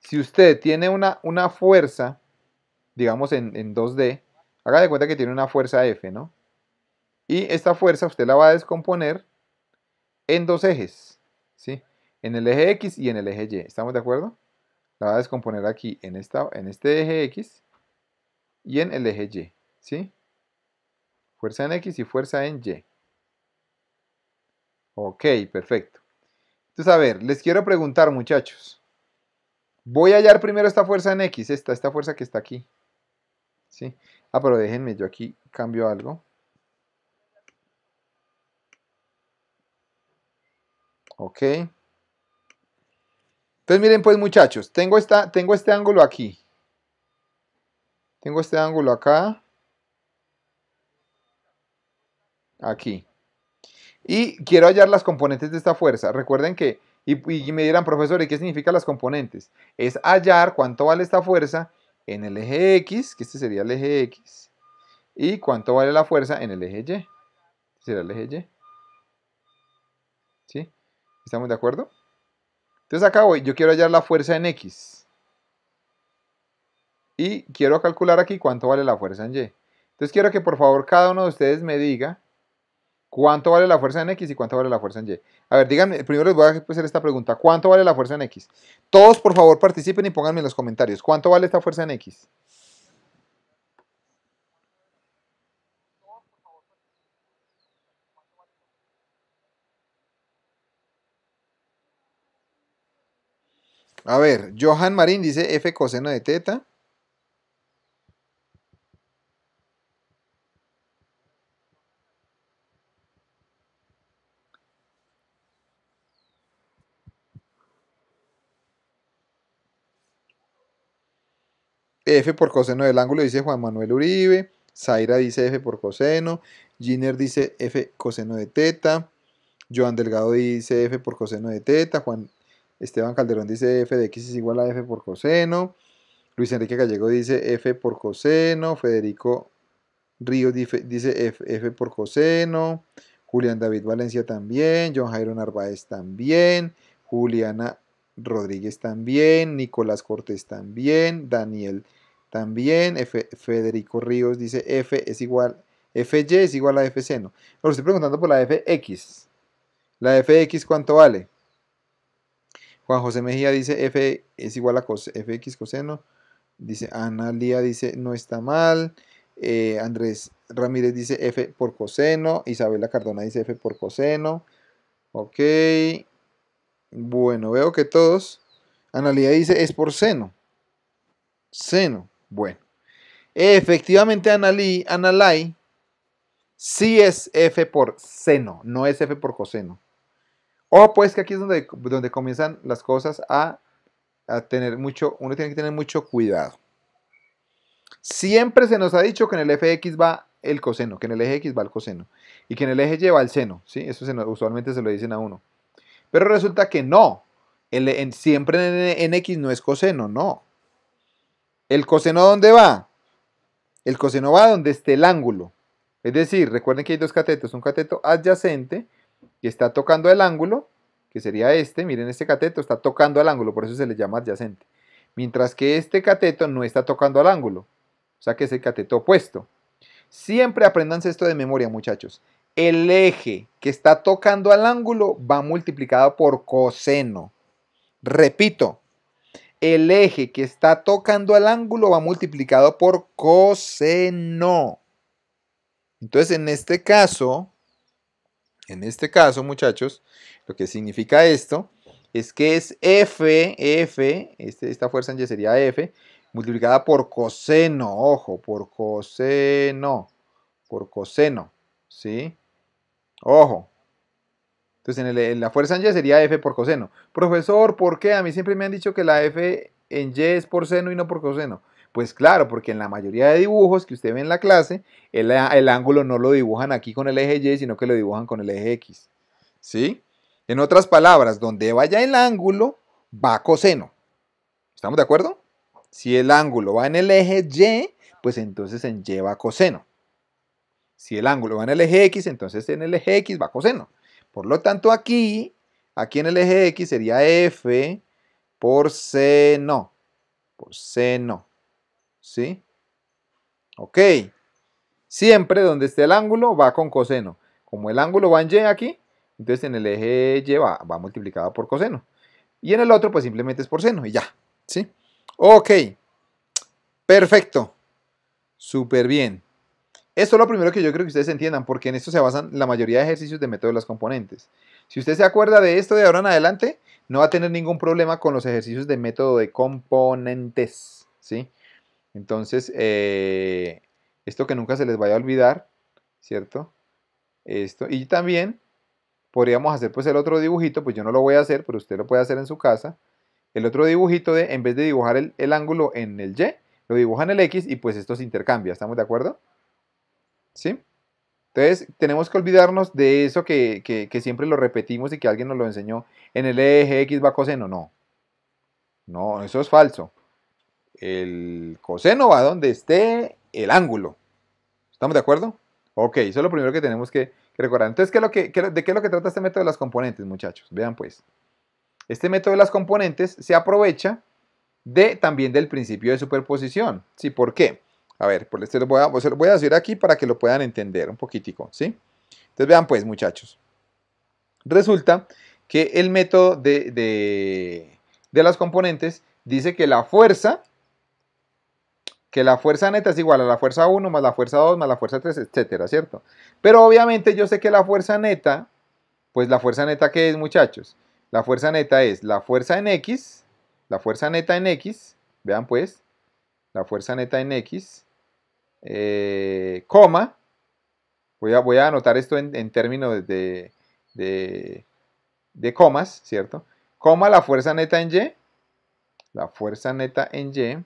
Si usted tiene una, una fuerza digamos en, 2D, haga de cuenta que tiene una fuerza F, ¿no? Y esta fuerza usted la va a descomponer en dos ejes, ¿sí? En el eje X y en el eje Y, ¿estamos de acuerdo? La va a descomponer aquí en, esta, en este eje X y en el eje Y, ¿sí? Fuerza en X y fuerza en Y. Ok, perfecto. Entonces, a ver, les quiero preguntar, muchachos. Voy a hallar primero esta fuerza en X, esta, esta fuerza que está aquí. Ah, pero déjenme, yo aquí cambio algo. Ok. Entonces miren pues muchachos, tengo, esta, tengo este ángulo aquí. Tengo este ángulo acá. Aquí. Y quiero hallar las componentes de esta fuerza. Recuerden que, y, y me dirán, profesor, ¿y qué significa las componentes? Es hallar cuánto vale esta fuerza en el eje X, que este sería el eje X, y cuánto vale la fuerza en el eje Y. Este será el eje Y. ¿Sí? ¿Estamos de acuerdo? Entonces acá voy, yo quiero hallar la fuerza en X. Y quiero calcular aquí cuánto vale la fuerza en Y. Entonces quiero que por favor cada uno de ustedes me diga ¿Cuánto vale la fuerza en X y cuánto vale la fuerza en Y? A ver, díganme, primero les voy a hacer esta pregunta. ¿Cuánto vale la fuerza en X? Todos, por favor, participen y pónganme en los comentarios. ¿Cuánto vale esta fuerza en X? A ver, Johan Marín dice F coseno de teta. F por coseno del ángulo, dice Juan Manuel Uribe. Zaira dice F por coseno. Giner dice F coseno de teta. Joan Delgado dice F por coseno de teta. Juan Esteban Calderón dice F de X es igual a F por coseno. Luis Enrique Gallego dice F por coseno. Federico Río dice F, F por coseno. Julián David Valencia también. John Jairo Narváez también. Juliana Rodríguez también. Nicolás Cortés también. Daniel también Federico Ríos dice F es igual, FY es igual a F seno. pero estoy preguntando por la FX. ¿La FX cuánto vale? Juan José Mejía dice F es igual a cos, FX coseno. Dice Ana Lía dice no está mal. Eh, Andrés Ramírez dice F por coseno. La Cardona dice F por coseno. Ok. Bueno, veo que todos. Analía dice es por seno. Seno. Bueno, efectivamente Analí, Analai sí es f por seno, no es f por coseno. O pues que aquí es donde, donde comienzan las cosas a, tener mucho, uno tiene que tener mucho cuidado. Siempre se nos ha dicho que en el fx va el coseno, que en el eje x va el coseno y que en el eje y va el seno, ¿sí? Eso usualmente se lo dicen a uno. Pero resulta que no, el, siempre en, en, x no es coseno, no. ¿El coseno dónde va? El coseno va donde esté el ángulo. Es decir, recuerden que hay dos catetos, un cateto adyacente que está tocando el ángulo, que sería este, miren este cateto está tocando al ángulo, por eso se le llama adyacente. Mientras que este cateto no está tocando al ángulo, o sea que es el cateto opuesto. Siempre aprendan esto de memoria, muchachos. El eje que está tocando al ángulo va multiplicado por coseno. Repito, el eje que está tocando al ángulo va multiplicado por coseno. Entonces, en este caso, en este caso, muchachos, lo que significa esto es que es F, F, este, esta fuerza en sería F, multiplicada por coseno, ojo, por coseno, por coseno, ¿sí? Ojo, entonces, en, la fuerza en Y sería F por coseno. Profesor, ¿por qué? A mí siempre me han dicho que la F en Y es por seno y no por coseno. Pues claro, porque en la mayoría de dibujos que usted ve en la clase, el, el, ángulo no lo dibujan aquí con el eje Y, sino que lo dibujan con el eje X. ¿Sí? En otras palabras, donde vaya el ángulo, va coseno. ¿Estamos de acuerdo? Si el ángulo va en el eje Y, pues entonces en Y va coseno. Si el ángulo va en el eje X, entonces en el eje X va coseno. Por lo tanto, aquí, aquí en el eje X sería F por seno, por seno, ¿sí? Ok, siempre donde esté el ángulo va con coseno. Como el ángulo va en Y aquí, entonces en el eje Y va, multiplicado por coseno. Y en el otro pues simplemente es por seno y ya, ¿sí? Ok, perfecto, súper bien. Esto es lo primero que yo creo que ustedes entiendan, porque en esto se basan la mayoría de ejercicios de método de las componentes. Si usted se acuerda de esto de ahora en adelante, no va a tener ningún problema con los ejercicios de método de componentes, ¿sí? Entonces, eh, esto que nunca se les vaya a olvidar, ¿cierto? Esto, y también podríamos hacer pues el otro dibujito, pues yo no lo voy a hacer, pero usted lo puede hacer en su casa. El otro dibujito de, en vez de dibujar el, el ángulo en el Y, lo dibuja en el X y pues esto se intercambia, ¿estamos de acuerdo? ¿sí? Entonces, tenemos que olvidarnos de eso que, siempre lo repetimos y que alguien nos lo enseñó. En el eje X va coseno. No. No, eso es falso. El coseno va donde esté el ángulo. ¿Estamos de acuerdo? Ok, eso es lo primero que tenemos que, recordar. Entonces, ¿qué lo ¿de qué es lo que trata este método de las componentes, muchachos? Vean pues. Este método de las componentes se aprovecha de, también del principio de superposición. ¿Sí? ¿Por qué? A ver, por pues, se lo voy a, se voy a decir aquí para que lo puedan entender un poquitico, ¿sí? Entonces vean pues, muchachos. Resulta que el método de, las componentes dice que la fuerza, que la fuerza neta es igual a la fuerza 1 más la fuerza 2 más la fuerza 3, etcétera, ¿cierto? Pero obviamente yo sé que la fuerza neta, pues la fuerza neta ¿qué es, muchachos? La fuerza neta es la fuerza en X, la fuerza neta en X, vean pues, la fuerza neta en X, eh, coma, voy a, voy a anotar esto en, términos de, de, de comas, ¿cierto? Coma la fuerza neta en Y, la fuerza neta en Y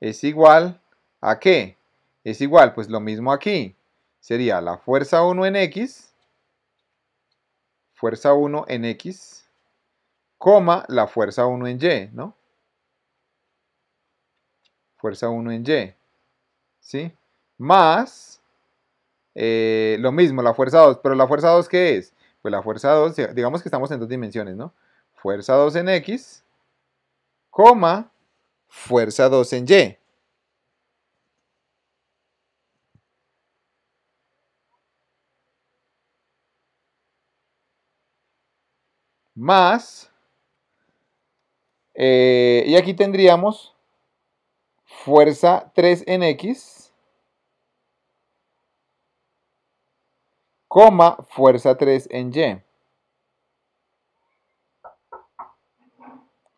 es igual a qué? Es igual, pues lo mismo aquí. Sería la fuerza 1 en X, fuerza 1 en X, coma la fuerza 1 en Y, ¿no? fuerza 1 en Y, ¿sí? Más eh, lo mismo, la fuerza 2, pero la fuerza 2 ¿qué es? Pues la fuerza 2, digamos que estamos en dos dimensiones, ¿no? Fuerza 2 en X, coma, fuerza 2 en Y. Más, eh, y aquí tendríamos fuerza 3 en X, coma, fuerza 3 en Y.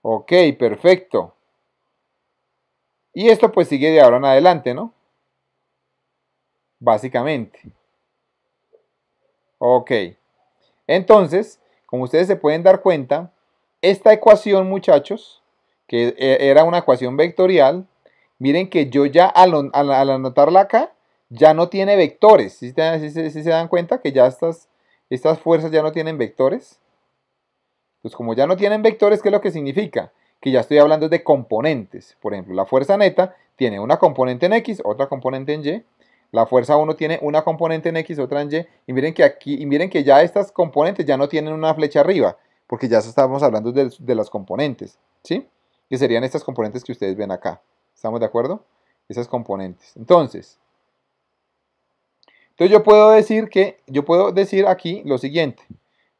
Ok, perfecto. Y esto pues sigue de ahora en adelante, ¿no? Básicamente. Ok. Entonces, como ustedes se pueden dar cuenta, esta ecuación, muchachos, que e, era una ecuación vectorial, Miren que yo ya al, anotarla acá, ya no tiene vectores. Si se dan cuenta que ya estas, estas fuerzas ya no tienen vectores? Pues como ya no tienen vectores, ¿qué es lo que significa? Que ya estoy hablando de componentes. Por ejemplo, la fuerza neta tiene una componente en X, otra componente en Y. La fuerza 1 tiene una componente en X, otra en Y. Y miren que aquí, miren que ya estas componentes ya no tienen una flecha arriba, porque ya estábamos hablando de, de las componentes, ¿sí? Que serían estas componentes que ustedes ven acá. ¿Estamos de acuerdo? Esas componentes. Entonces, entonces yo puedo decir que, yo puedo decir aquí lo siguiente.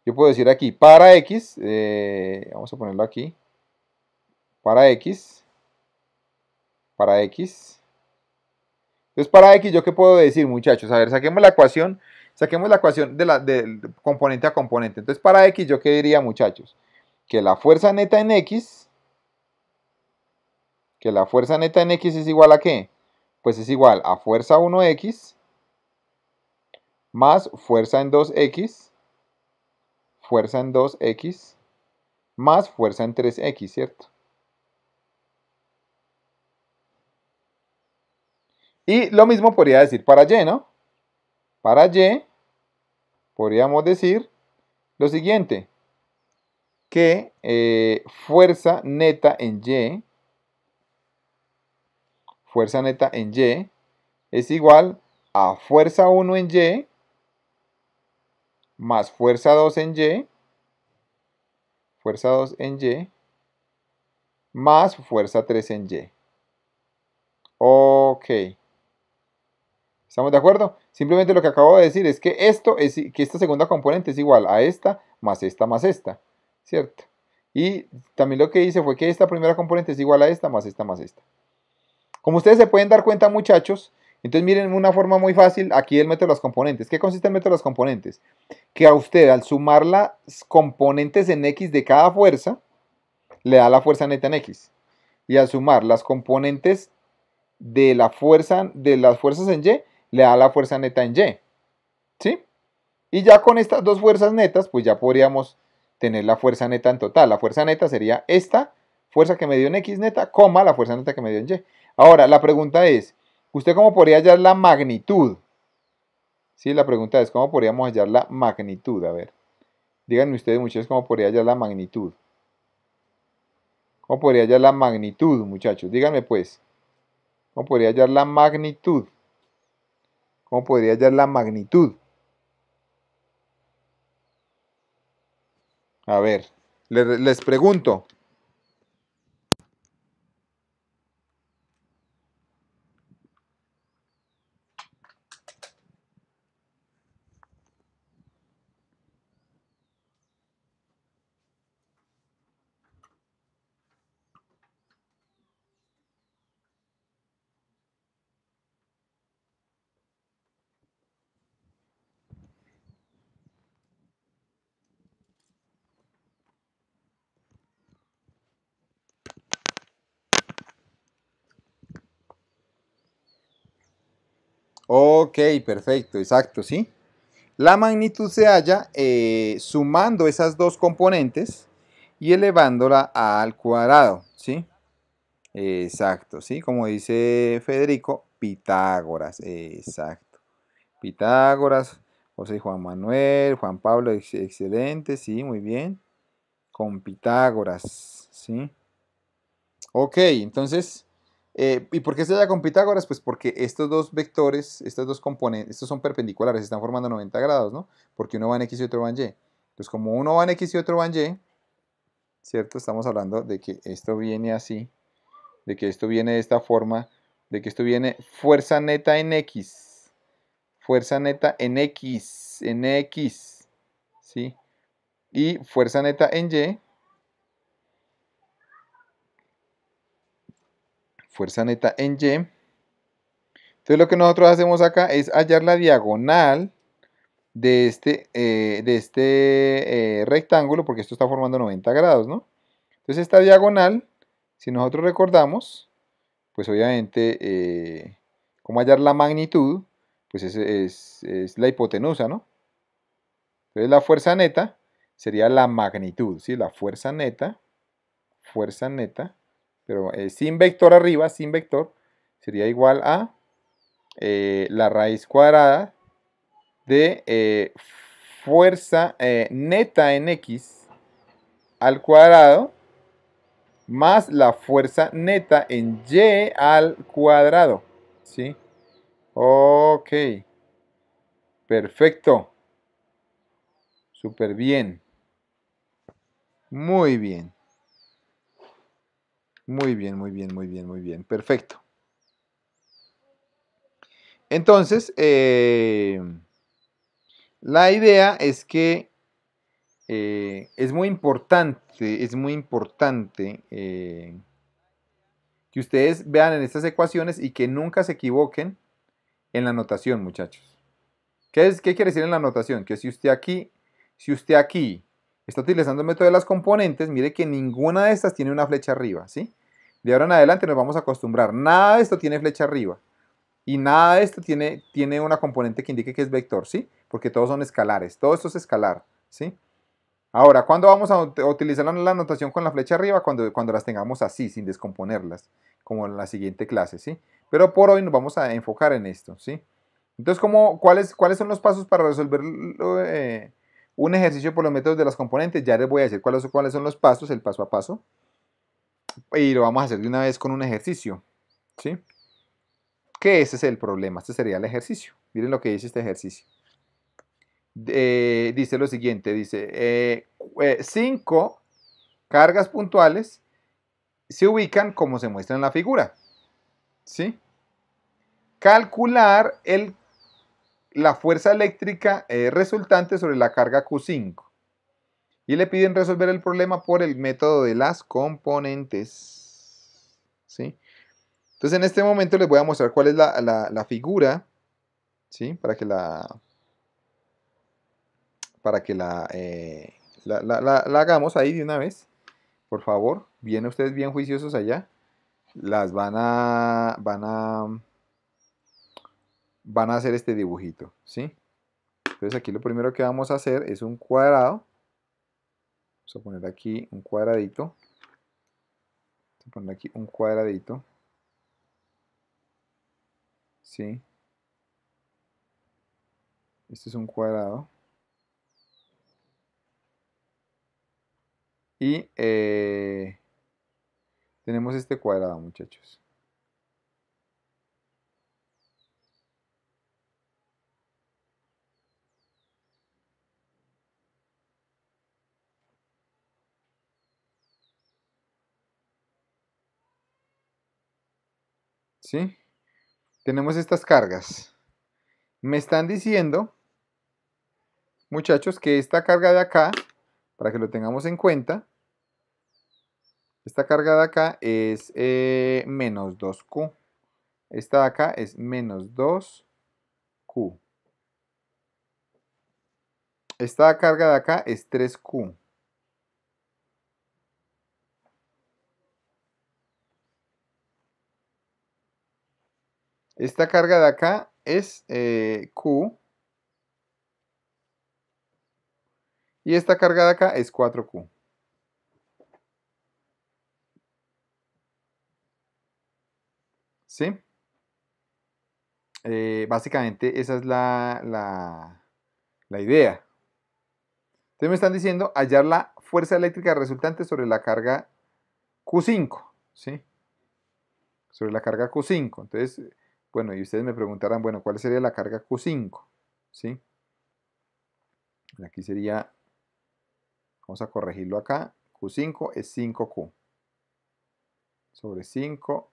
Yo puedo decir aquí, para x, eh, vamos a ponerlo aquí, para x, para x. Entonces para x, ¿yo qué puedo decir, muchachos? A ver, saquemos la ecuación, saquemos la ecuación de, la, de componente a componente. Entonces para x, ¿yo qué diría, muchachos? Que la fuerza neta en x que la fuerza neta en X es igual a qué? Pues es igual a fuerza 1X más fuerza en 2X, fuerza en 2X, más fuerza en 3X, ¿cierto? Y lo mismo podría decir para Y, ¿no? Para Y podríamos decir lo siguiente, que eh, fuerza neta en Y fuerza neta en Y es igual a fuerza 1 en Y más fuerza 2 en Y, fuerza 2 en Y, más fuerza 3 en Y. Ok. ¿Estamos de acuerdo? Simplemente lo que acabo de decir es que, esto es que esta segunda componente es igual a esta más esta más esta, ¿cierto? Y también lo que hice fue que esta primera componente es igual a esta más esta más esta. Como ustedes se pueden dar cuenta, muchachos, entonces miren una forma muy fácil aquí el método de los componentes. ¿Qué consiste el método de los componentes? Que a usted al sumar las componentes en X de cada fuerza, le da la fuerza neta en X. Y al sumar las componentes de, la fuerza, de las fuerzas en Y, le da la fuerza neta en Y. ¿Sí? Y ya con estas dos fuerzas netas, pues ya podríamos tener la fuerza neta en total. La fuerza neta sería esta fuerza que me dio en X neta, coma la fuerza neta que me dio en Y. Ahora, la pregunta es, ¿usted cómo podría hallar la magnitud? Sí, la pregunta es, ¿cómo podríamos hallar la magnitud? A ver, díganme ustedes muchachos, ¿cómo podría hallar la magnitud? ¿Cómo podría hallar la magnitud, muchachos? Díganme pues, ¿cómo podría hallar la magnitud? ¿Cómo podría hallar la magnitud? A ver, les, pregunto, Ok, perfecto, exacto, ¿sí? La magnitud se halla eh, sumando esas dos componentes y elevándola al cuadrado, ¿sí? Exacto, ¿sí? Como dice Federico, Pitágoras, exacto. Pitágoras, José Juan Manuel, Juan Pablo, excelente, sí, muy bien. Con Pitágoras, ¿sí? Ok, entonces eh, ¿Y por qué se da con Pitágoras? Pues porque estos dos vectores, estos dos componentes, estos son perpendiculares, están formando 90 grados, ¿no? Porque uno va en X y otro va en Y. Entonces, como uno va en X y otro va en Y, ¿cierto? Estamos hablando de que esto viene así, de que esto viene de esta forma, de que esto viene fuerza neta en X, fuerza neta en X, en X, ¿sí? Y fuerza neta en Y, fuerza neta en Y. Entonces lo que nosotros hacemos acá es hallar la diagonal de este, eh, de este eh, rectángulo, porque esto está formando 90 grados, ¿no? Entonces esta diagonal, si nosotros recordamos, pues obviamente, eh, ¿cómo hallar la magnitud? Pues es, es, la hipotenusa, ¿no? Entonces la fuerza neta sería la magnitud, ¿sí? La fuerza neta, fuerza neta pero eh, sin vector arriba, sin vector, sería igual a eh, la raíz cuadrada de eh, fuerza neta en X al cuadrado más la fuerza neta en Y al cuadrado, ¿sí? Ok, perfecto, súper bien, muy bien. Muy bien, muy bien, muy bien, muy bien. Perfecto. Entonces, eh, la idea es que eh, es muy importante, es muy importante eh, que ustedes vean en estas ecuaciones y que nunca se equivoquen en la notación, muchachos. ¿Qué, es, qué quiere decir en la notación? Que si usted aquí, si usted aquí está utilizando el método de las componentes, mire que ninguna de estas tiene una flecha arriba, ¿sí? De ahora en adelante nos vamos a acostumbrar. Nada de esto tiene flecha arriba. Y nada de esto tiene, tiene una componente que indique que es vector, ¿sí? Porque todos son escalares. Todo esto es escalar, ¿sí? Ahora, ¿cuándo vamos a utilizar la notación con la flecha arriba? Cuando, cuando las tengamos así, sin descomponerlas, como en la siguiente clase, ¿sí? Pero por hoy nos vamos a enfocar en esto, ¿sí? Entonces, cuáles, ¿cuáles son los pasos para resolverlo... Eh, un ejercicio por los métodos de las componentes, ya les voy a decir cuáles, son los pasos, el paso a paso. Y lo vamos a hacer de una vez con un ejercicio. ¿Sí? Que ese es el problema, este sería el ejercicio. Miren lo que dice este ejercicio. Eh, dice lo siguiente, dice eh, eh, cinco cargas puntuales se ubican como se muestra en la figura. ¿Sí? Calcular el la fuerza eléctrica eh, resultante sobre la carga Q5. Y le piden resolver el problema por el método de las componentes. ¿sí? Entonces en este momento les voy a mostrar cuál es la, figura. ¿sí? Para que la... Para que eh, la, la hagamos ahí de una vez. Por favor, vienen ustedes bien juiciosos allá. Las van a... Van a van a hacer este dibujito, ¿sí? Entonces aquí lo primero que vamos a hacer es un cuadrado. Vamos a poner aquí un cuadradito. Vamos a poner aquí un cuadradito. ¿Sí? Este es un cuadrado. Y eh, tenemos este cuadrado, muchachos. ¿sí? Tenemos estas cargas. Me están diciendo, muchachos, que esta carga de acá, para que lo tengamos en cuenta, esta carga de acá es eh, menos 2Q. Esta de acá es menos 2Q. Esta carga de acá es 3Q. Esta carga de acá es eh, Q. Y esta carga de acá es 4Q. ¿Sí? Eh, básicamente esa es la, la, la idea. Entonces me están diciendo hallar la fuerza eléctrica resultante sobre la carga Q5. ¿Sí? Sobre la carga Q5. Entonces bueno, y ustedes me preguntarán, bueno, ¿cuál sería la carga Q5? ¿Sí? Aquí sería, vamos a corregirlo acá, Q5 es 5Q sobre 5Q.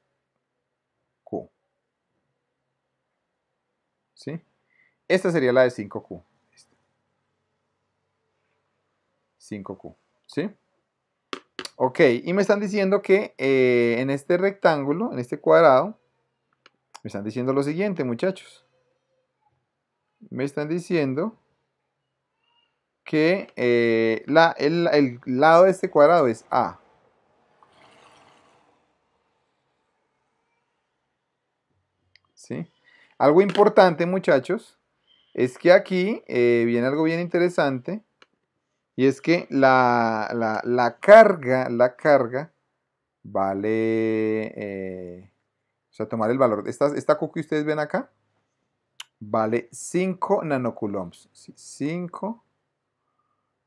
¿Sí? Esta sería la de 5Q. 5Q. Este. ¿Sí? Ok, y me están diciendo que eh, en este rectángulo, en este cuadrado, me están diciendo lo siguiente, muchachos. Me están diciendo que eh, el, lado de este cuadrado es A. ¿Sí? Algo importante, muchachos, es que aquí eh, viene algo bien interesante. Y es que la, la, carga, la carga, vale... Eh, tomar el valor. Esta, esta que ustedes ven acá vale 5 nanocoulombs. 5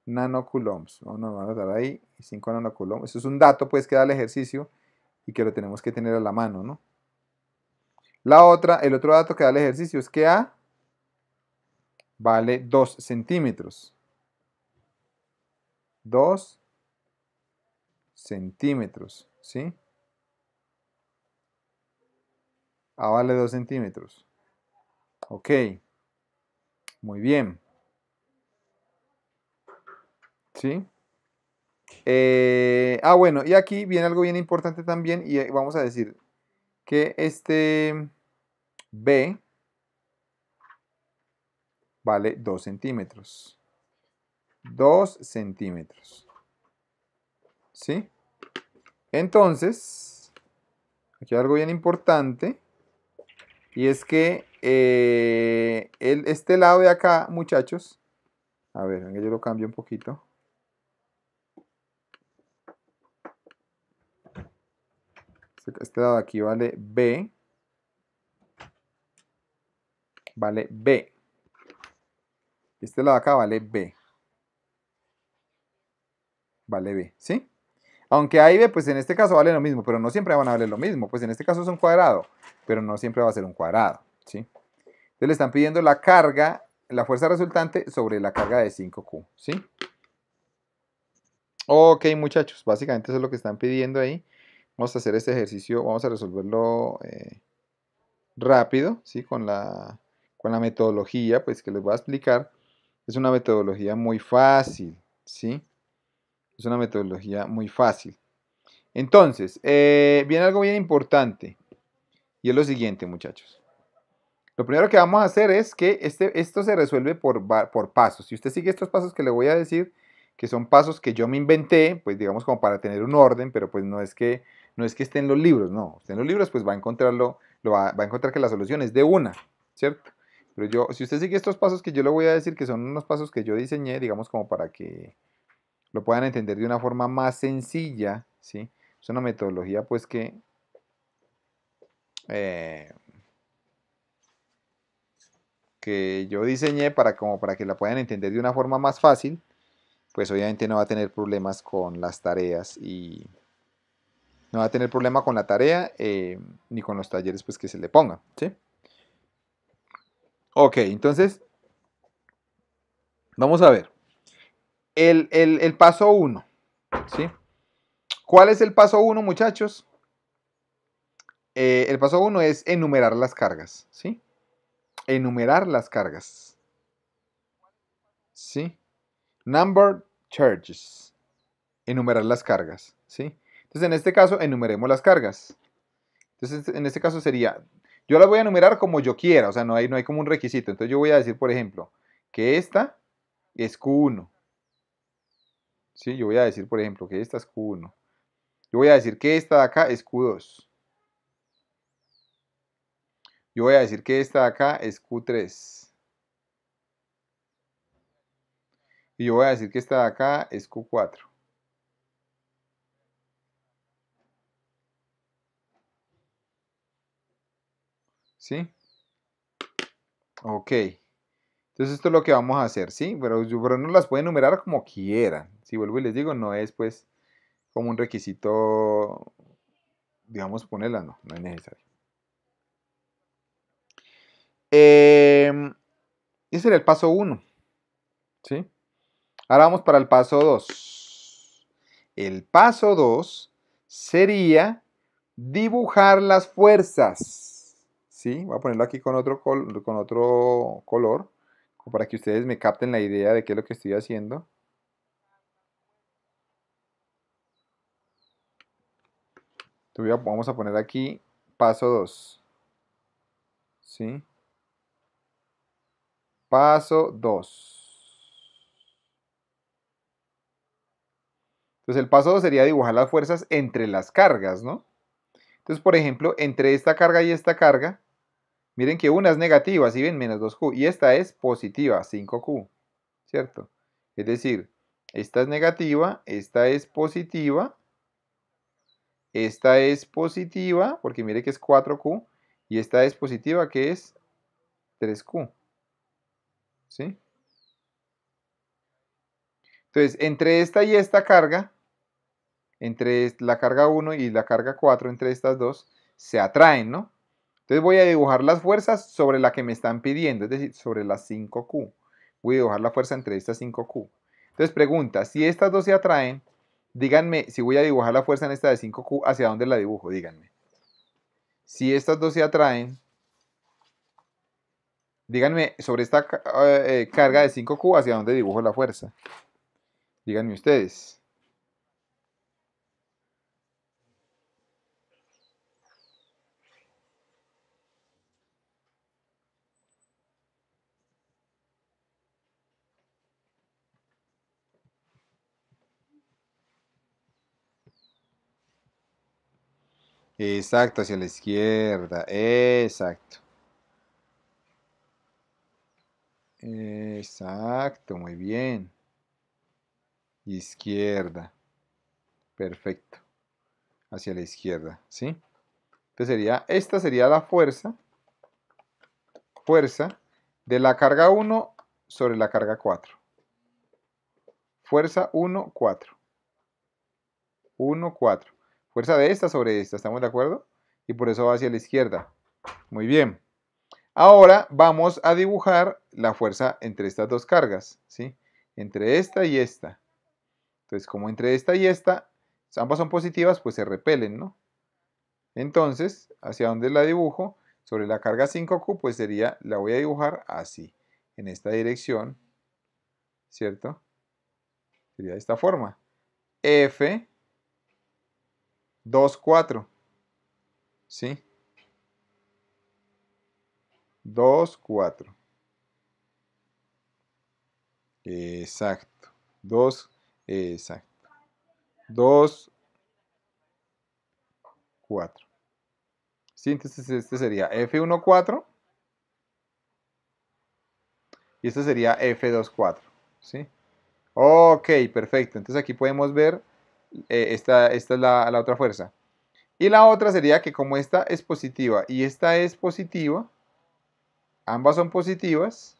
nanocoulombs. Vamos a dar ahí 5 nanocoulombs. Eso es un dato pues que da el ejercicio y que lo tenemos que tener a la mano, ¿no? La otra, el otro dato que da el ejercicio es que A vale 2 centímetros. 2 centímetros, ¿sí? vale 2 centímetros. Ok. Muy bien. ¿Sí? Eh, ah, bueno, y aquí viene algo bien importante también y eh, vamos a decir que este B vale 2 centímetros. 2 centímetros. ¿Sí? Entonces, aquí algo bien importante y es que eh, el, este lado de acá, muchachos, a ver, yo lo cambio un poquito. Este, este lado de aquí vale B. Vale B. Este lado de acá vale B. Vale B, ¿sí? Aunque A y B, pues en este caso vale lo mismo, pero no siempre van a valer lo mismo. Pues en este caso es un cuadrado, pero no siempre va a ser un cuadrado. ¿sí? Entonces le están pidiendo la carga, la fuerza resultante sobre la carga de 5Q. ¿sí? Ok, muchachos, básicamente eso es lo que están pidiendo ahí. Vamos a hacer este ejercicio, vamos a resolverlo eh, rápido, ¿sí? Con la, con la metodología, pues que les voy a explicar. Es una metodología muy fácil, ¿sí? sí es una metodología muy fácil. Entonces, eh, viene algo bien importante. Y es lo siguiente, muchachos. Lo primero que vamos a hacer es que este, esto se resuelve por, pasos. Si usted sigue estos pasos que le voy a decir, que son pasos que yo me inventé, pues digamos como para tener un orden, pero pues no es que, no es que esté en los libros, no. Usted en los libros pues va a encontrarlo, lo va a encontrar que la solución es de una, ¿cierto? Pero yo, si usted sigue estos pasos que yo le voy a decir, que son unos pasos que yo diseñé, digamos como para que lo puedan entender de una forma más sencilla, ¿sí? Es una metodología pues que eh, que yo diseñé para, como para que la puedan entender de una forma más fácil, pues obviamente no va a tener problemas con las tareas y no va a tener problema con la tarea eh, ni con los talleres pues que se le pongan, Ok, entonces vamos a ver el, paso 1. ¿sí? ¿Cuál es el paso 1, muchachos? Eh, el paso 1 es enumerar las cargas. ¿sí? Enumerar las cargas. ¿sí? Number charges. Enumerar las cargas. ¿sí? Entonces, en este caso, enumeremos las cargas. Entonces, en este caso sería, yo las voy a enumerar como yo quiera, o sea, no hay, no hay como un requisito. Entonces, yo voy a decir, por ejemplo, que esta es Q1. Yo voy a decir, por ejemplo, que esta es Q1. Yo voy a decir que esta de acá es Q2. Yo voy a decir que esta de acá es Q3. Y yo voy a decir que esta de acá es Q4. ¿Sí? Ok. Entonces esto es lo que vamos a hacer, ¿sí? Pero, pero no las pueden numerar como quieran vuelvo y les digo, no es pues como un requisito, digamos, ponerla, no, no es necesario. Em, ese era el paso 1. ¿sí? Ahora vamos para el paso 2. El paso 2 sería dibujar las fuerzas. ¿sí? Voy a ponerlo aquí con otro, con otro color para que ustedes me capten la idea de qué es lo que estoy haciendo. vamos a poner aquí paso 2. ¿Sí? Paso 2. Entonces el paso 2 sería dibujar las fuerzas entre las cargas, ¿no? Entonces, por ejemplo, entre esta carga y esta carga, miren que una es negativa, si ven, menos 2Q, y esta es positiva, 5Q, ¿cierto? Es decir, esta es negativa, esta es positiva, esta es positiva, porque mire que es 4Q, y esta es positiva que es 3Q. ¿Sí? Entonces, entre esta y esta carga, entre la carga 1 y la carga 4, entre estas dos, se atraen, ¿no? Entonces voy a dibujar las fuerzas sobre la que me están pidiendo, es decir, sobre las 5Q. Voy a dibujar la fuerza entre estas 5Q. Entonces pregunta, si estas dos se atraen, Díganme, si voy a dibujar la fuerza en esta de 5Q, ¿hacia dónde la dibujo? Díganme. Si estas dos se atraen, díganme sobre esta eh, carga de 5Q, ¿hacia dónde dibujo la fuerza? Díganme ustedes. Exacto, hacia la izquierda. Exacto. Exacto, muy bien. Izquierda. Perfecto. Hacia la izquierda, ¿sí? Entonces sería, esta sería la fuerza, fuerza de la carga 1 sobre la carga 4. Fuerza 1, 4. 1, 4. Fuerza de esta sobre esta, ¿estamos de acuerdo? Y por eso va hacia la izquierda. Muy bien. Ahora vamos a dibujar la fuerza entre estas dos cargas, ¿sí? Entre esta y esta. Entonces, como entre esta y esta, ambas son positivas, pues se repelen, ¿no? Entonces, ¿hacia dónde la dibujo? Sobre la carga 5Q, pues sería, la voy a dibujar así, en esta dirección, ¿cierto? Sería de esta forma. F 2, 4. ¿Sí? 2, 4. Exacto. 2, exacto. 2, 4. ¿Sí? Entonces este sería F1, 4. Y este sería F2, 4. ¿Sí? Ok, perfecto. Entonces aquí podemos ver eh, esta, esta, es la, otra fuerza. Y la otra sería que como esta es positiva y esta es positiva, ambas son positivas,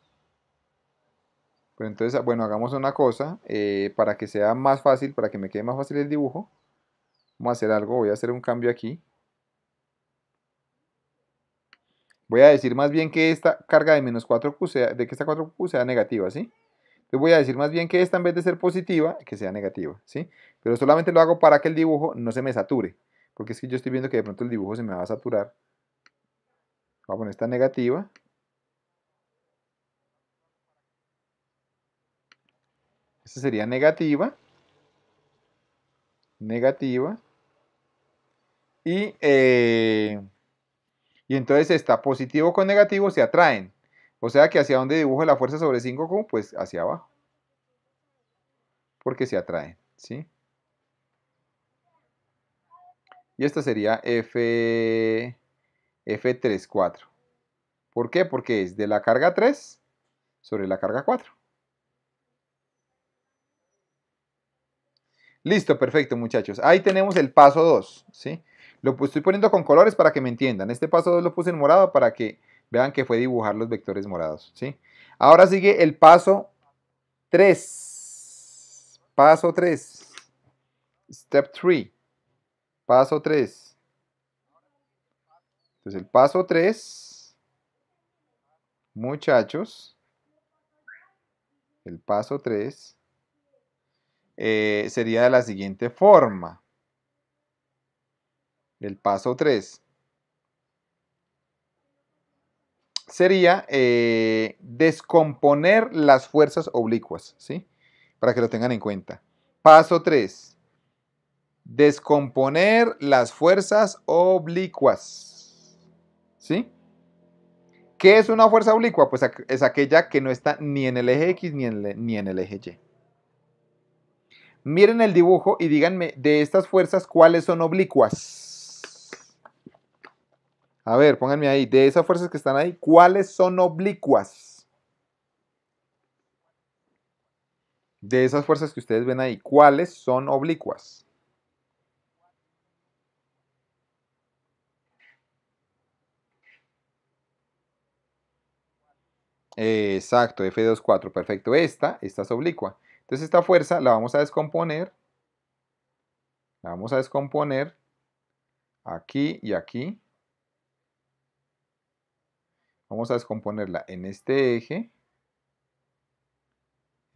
pero entonces, bueno, hagamos una cosa eh, para que sea más fácil, para que me quede más fácil el dibujo. Vamos a hacer algo, voy a hacer un cambio aquí. Voy a decir más bien que esta carga de menos 4Q sea, de que esta 4Q sea negativa, ¿sí? Les voy a decir más bien que esta en vez de ser positiva, que sea negativa, ¿sí? Pero solamente lo hago para que el dibujo no se me sature, porque es que yo estoy viendo que de pronto el dibujo se me va a saturar. Voy a poner esta negativa. Esta sería negativa. Negativa. Y, eh, y entonces esta positivo con negativo se atraen. O sea que hacia dónde dibujo la fuerza sobre 5Q, pues hacia abajo. Porque se atrae. ¿sí? Y esta sería F, F3, ¿Por qué? Porque es de la carga 3 sobre la carga 4. Listo, perfecto muchachos. Ahí tenemos el paso 2, ¿sí? Lo estoy poniendo con colores para que me entiendan. Este paso 2 lo puse en morado para que Vean que fue dibujar los vectores morados, Ahora sigue el paso 3. Paso 3. Step 3. Paso 3. Entonces el paso 3, muchachos, el paso 3 eh, sería de la siguiente forma. El paso 3. sería eh, descomponer las fuerzas oblicuas, ¿sí? Para que lo tengan en cuenta. Paso 3. Descomponer las fuerzas oblicuas. ¿Sí? ¿Qué es una fuerza oblicua? Pues es aquella que no está ni en el eje X ni en ni en el eje Y. Miren el dibujo y díganme de estas fuerzas cuáles son oblicuas. A ver, pónganme ahí. De esas fuerzas que están ahí, ¿cuáles son oblicuas? De esas fuerzas que ustedes ven ahí, ¿cuáles son oblicuas? Exacto, F24, perfecto. Esta, esta es oblicua. Entonces esta fuerza la vamos a descomponer. La vamos a descomponer aquí y aquí. Vamos a descomponerla en este eje,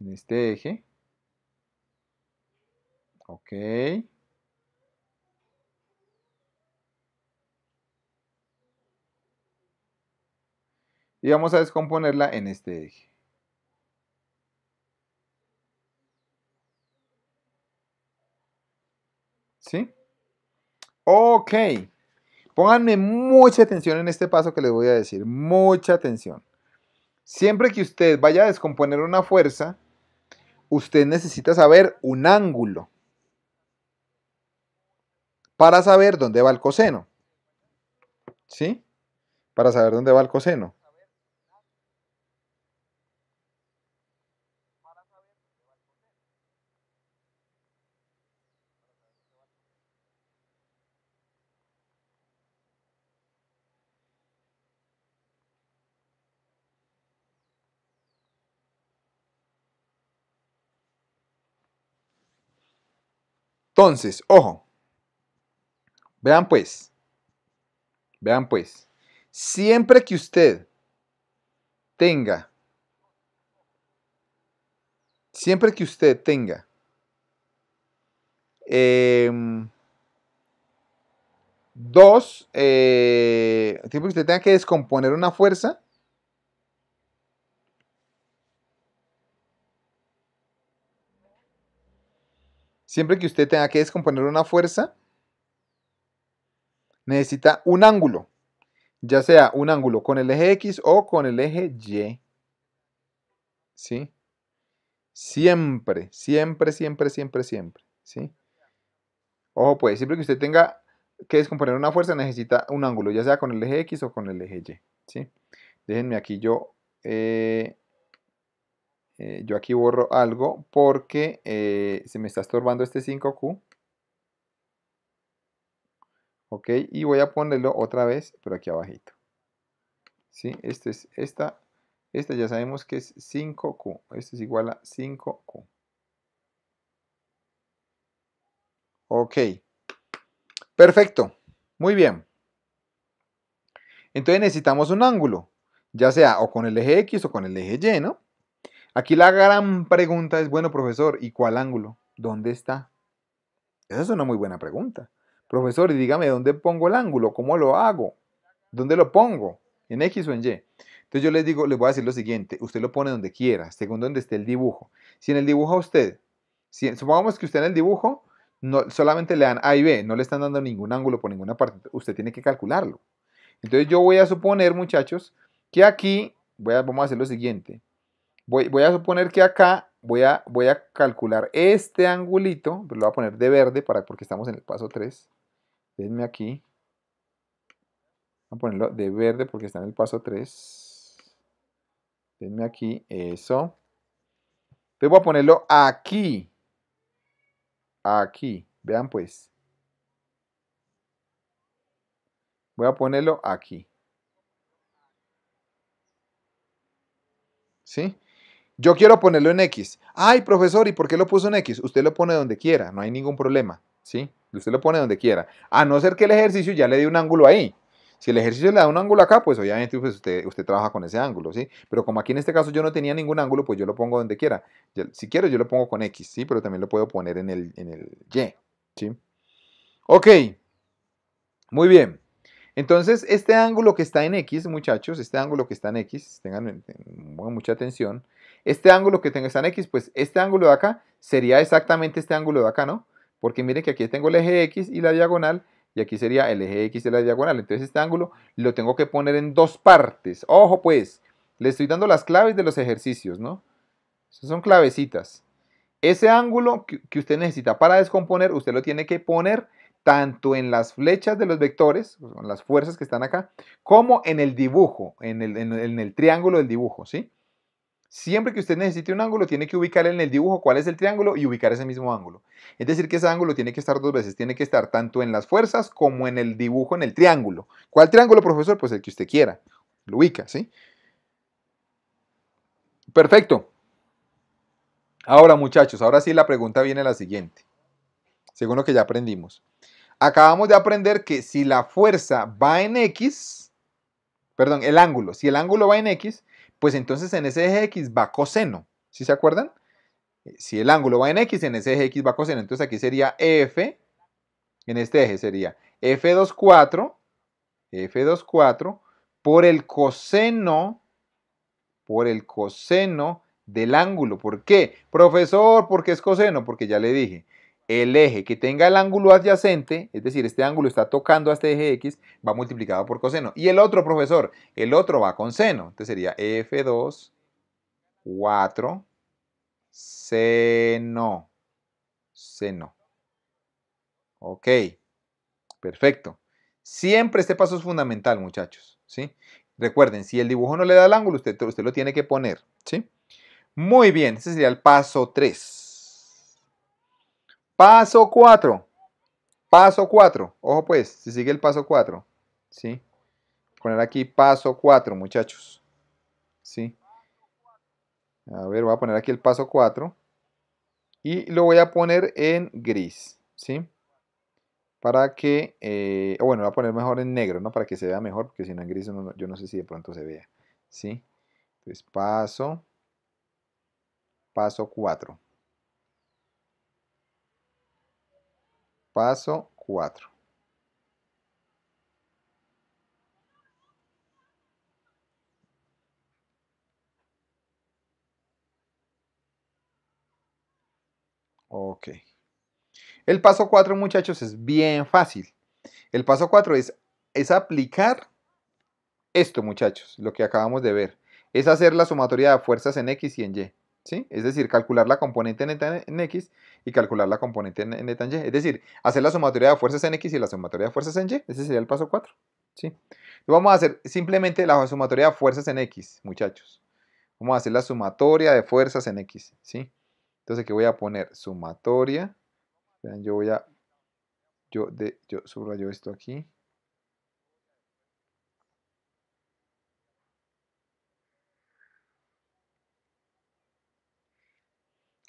en este eje, ok, y vamos a descomponerla en este eje. ¿Sí? Ok. Pónganme mucha atención en este paso que les voy a decir, mucha atención. Siempre que usted vaya a descomponer una fuerza, usted necesita saber un ángulo para saber dónde va el coseno. ¿Sí? Para saber dónde va el coseno. Entonces, ojo. Vean pues. Vean pues. Siempre que usted tenga. Siempre que usted tenga. Em, dos. Eh, siempre que usted tenga que descomponer una fuerza Siempre que usted tenga que descomponer una fuerza, necesita un ángulo, ya sea un ángulo con el eje X o con el eje Y. ¿Sí? Siempre, siempre, siempre, siempre, siempre. ¿Sí? Ojo pues, siempre que usted tenga que descomponer una fuerza necesita un ángulo, ya sea con el eje X o con el eje Y. ¿Sí? Déjenme aquí yo eh, eh, yo aquí borro algo porque eh, se me está estorbando este 5Q. Ok, y voy a ponerlo otra vez, pero aquí abajito. ¿Sí? Este es esta. Esta ya sabemos que es 5Q. Este es igual a 5Q. Ok. Perfecto. Muy bien. Entonces necesitamos un ángulo, ya sea o con el eje X o con el eje Y, ¿no? Aquí la gran pregunta es, bueno, profesor, ¿y cuál ángulo? ¿Dónde está? Esa es una muy buena pregunta. Profesor, y dígame, ¿dónde pongo el ángulo? ¿Cómo lo hago? ¿Dónde lo pongo? ¿En X o en Y? Entonces yo les digo, les voy a decir lo siguiente, usted lo pone donde quiera, según donde esté el dibujo. Si en el dibujo usted, si, supongamos que usted en el dibujo no, solamente le dan A y B, no le están dando ningún ángulo por ninguna parte, usted tiene que calcularlo. Entonces yo voy a suponer, muchachos, que aquí voy a, vamos a hacer lo siguiente. Voy, a suponer que acá voy a, voy a calcular este angulito, pues lo voy a poner de verde para, porque estamos en el paso 3. Denme aquí. Voy a ponerlo de verde porque está en el paso 3. Denme aquí, eso. Entonces voy a ponerlo aquí. Aquí, vean pues. Voy a ponerlo aquí. ¿Sí? Yo quiero ponerlo en X. Ay, profesor, ¿y por qué lo puso en X? Usted lo pone donde quiera, no hay ningún problema. ¿sí? Usted lo pone donde quiera. A no ser que el ejercicio ya le dé un ángulo ahí. Si el ejercicio le da un ángulo acá, pues obviamente pues, usted, usted trabaja con ese ángulo, ¿sí? Pero como aquí en este caso yo no tenía ningún ángulo, pues yo lo pongo donde quiera. si quiero, yo lo pongo con X, ¿sí? Pero también lo puedo poner en el, en el Y, ¿sí? Ok. Muy bien. Entonces, este ángulo que está en X, muchachos, este ángulo que está en X, tengan mucha atención, este ángulo que tengo está en X, pues este ángulo de acá sería exactamente este ángulo de acá, ¿no? Porque miren que aquí tengo el eje X y la diagonal, y aquí sería el eje X y la diagonal. Entonces este ángulo lo tengo que poner en dos partes. ¡Ojo pues! Le estoy dando las claves de los ejercicios, ¿no? Esas son clavecitas. Ese ángulo que usted necesita para descomponer, usted lo tiene que poner tanto en las flechas de los vectores, con las fuerzas que están acá, como en el dibujo, en el triángulo del dibujo, ¿sí? Siempre que usted necesite un ángulo, tiene que ubicar en el dibujo cuál es el triángulo y ubicar ese mismo ángulo. Es decir, que ese ángulo tiene que estar dos veces, tiene que estar tanto en las fuerzas como en el dibujo en el triángulo. ¿Cuál triángulo, profesor? Pues el que usted quiera. Lo ubica, ¿sí? Perfecto. Ahora, muchachos, ahora sí la pregunta viene la siguiente. Según lo que ya aprendimos. Acabamos de aprender que si la fuerza va en X, perdón, el ángulo, si el ángulo va en X, pues entonces en ese eje X va coseno, ¿sí se acuerdan? Eh, si el ángulo va en X, en ese eje X va coseno, entonces aquí sería F, en este eje sería F24, F24 por el coseno, por el coseno del ángulo. ¿Por qué? Profesor, ¿por qué es coseno? Porque ya le dije, el eje que tenga el ángulo adyacente, es decir, este ángulo está tocando a este eje X, va multiplicado por coseno. Y el otro, profesor, el otro va con seno. Entonces sería F2, 4, seno, seno. Ok, perfecto. Siempre este paso es fundamental, muchachos, ¿sí? Recuerden, si el dibujo no le da el ángulo, usted, usted lo tiene que poner, ¿sí? Muy bien, ese sería el paso 3. Paso 4. Paso 4. Ojo pues, Si sigue el paso 4. ¿Sí? Poner aquí paso 4, muchachos. ¿Sí? A ver, voy a poner aquí el paso 4. Y lo voy a poner en gris. ¿Sí? Para que, eh, bueno, voy a poner mejor en negro, ¿no? Para que se vea mejor, porque si no en gris yo no sé si de pronto se vea. ¿Sí? Entonces paso, paso 4. Paso 4. Ok. El paso 4, muchachos, es bien fácil. El paso 4 es, es aplicar esto, muchachos, lo que acabamos de ver. Es hacer la sumatoria de fuerzas en X y en Y. Es decir, calcular la componente neta en X y calcular la componente neta en Y. Es decir, hacer la sumatoria de fuerzas en X y la sumatoria de fuerzas en Y. Ese sería el paso 4, ¿sí? Vamos a hacer simplemente la sumatoria de fuerzas en X, muchachos. Vamos a hacer la sumatoria de fuerzas en X, ¿sí? Entonces aquí voy a poner sumatoria. Yo voy a... Yo, de, yo subrayo esto aquí.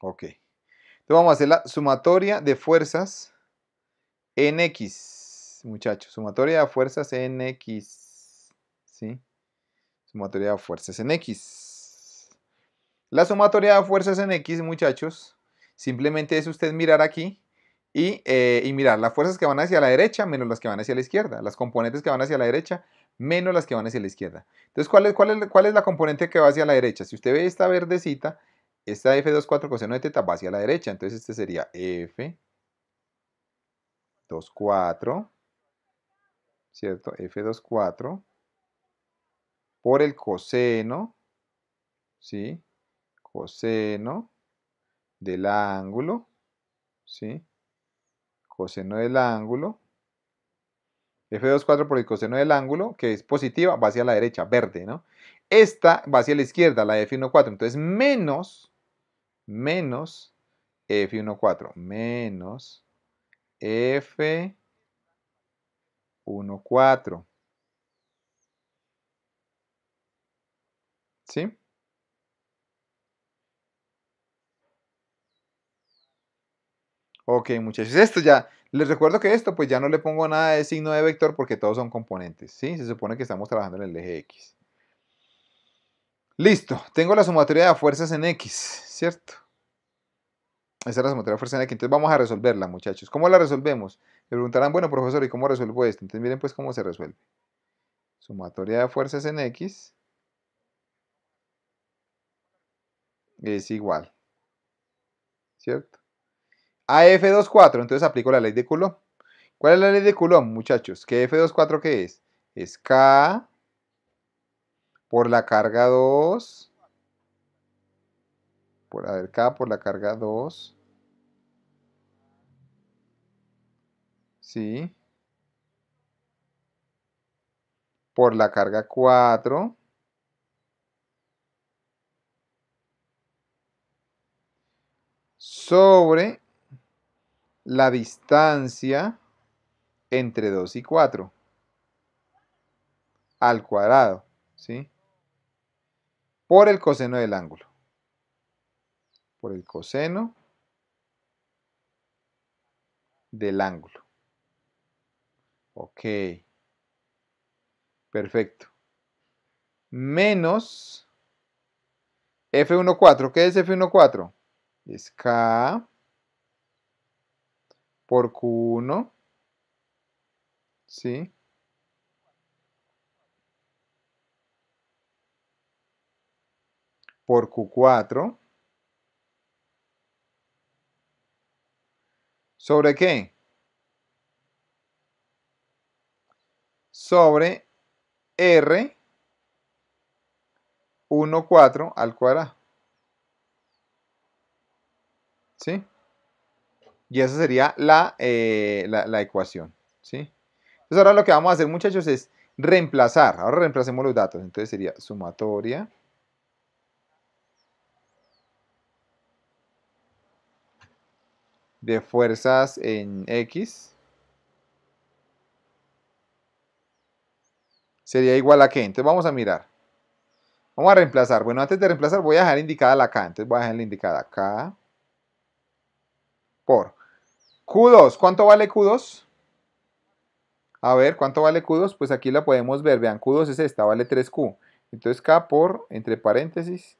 Ok. Entonces vamos a hacer la sumatoria de fuerzas en X, muchachos. Sumatoria de fuerzas en X. ¿Sí? Sumatoria de fuerzas en X. La sumatoria de fuerzas en X, muchachos, simplemente es usted mirar aquí y, eh, mirar las fuerzas que van hacia la derecha menos las que van hacia la izquierda. Las componentes que van hacia la derecha menos las que van hacia la izquierda. Entonces, cuál, es, ¿cuál es, la componente que va hacia la derecha? Si usted ve esta verdecita, esta F24 coseno de teta va hacia la derecha, entonces este sería F24, ¿cierto? F24 por el coseno, ¿sí? Coseno del ángulo, ¿sí? Coseno del ángulo. F24 por el coseno del ángulo, que es positiva, va hacia la derecha, verde, ¿no? Esta va hacia la izquierda, la F14, entonces menos menos F14 menos F14. ¿Sí? Ok, muchachos, esto ya, les recuerdo que esto pues ya no le pongo nada de signo de vector porque todos son componentes, ¿sí? Se supone que estamos trabajando en el eje X. Listo, tengo la sumatoria de fuerzas en X, ¿cierto? Esa es la sumatoria de fuerzas en X, entonces vamos a resolverla, muchachos. ¿Cómo la resolvemos? Me preguntarán, bueno, profesor, ¿y cómo resuelvo esto? Entonces miren pues cómo se resuelve. Sumatoria de fuerzas en X es igual, ¿cierto? A F24, entonces aplico la ley de Coulomb. ¿Cuál es la ley de Coulomb, muchachos? ¿Qué F24 qué es? Es K por la carga 2, por, a por la carga 2, ¿sí? Por la carga 4, sobre la distancia entre 2 y 4 al cuadrado, ¿sí? por el coseno del ángulo. Por el coseno del ángulo. Ok. Perfecto. Menos F14. ¿Qué es F14? Es K por Q1. ¿Sí? por Q4 sobre qué? Sobre R 1,4 al cuadrado. ¿Sí? Y esa sería eh, la, la, ecuación. ¿Sí? Entonces ahora lo que vamos a hacer muchachos es reemplazar. Ahora reemplacemos los datos. Entonces sería sumatoria. de fuerzas en X sería igual a qué. Entonces vamos a mirar. Vamos a reemplazar. Bueno, antes de reemplazar voy a dejar indicada la K. Entonces voy a dejarla indicada K por Q2. ¿Cuánto vale Q2? A ver, ¿cuánto vale Q2? Pues aquí la podemos ver. Vean, Q2 es esta, vale 3Q. Entonces K por, entre paréntesis,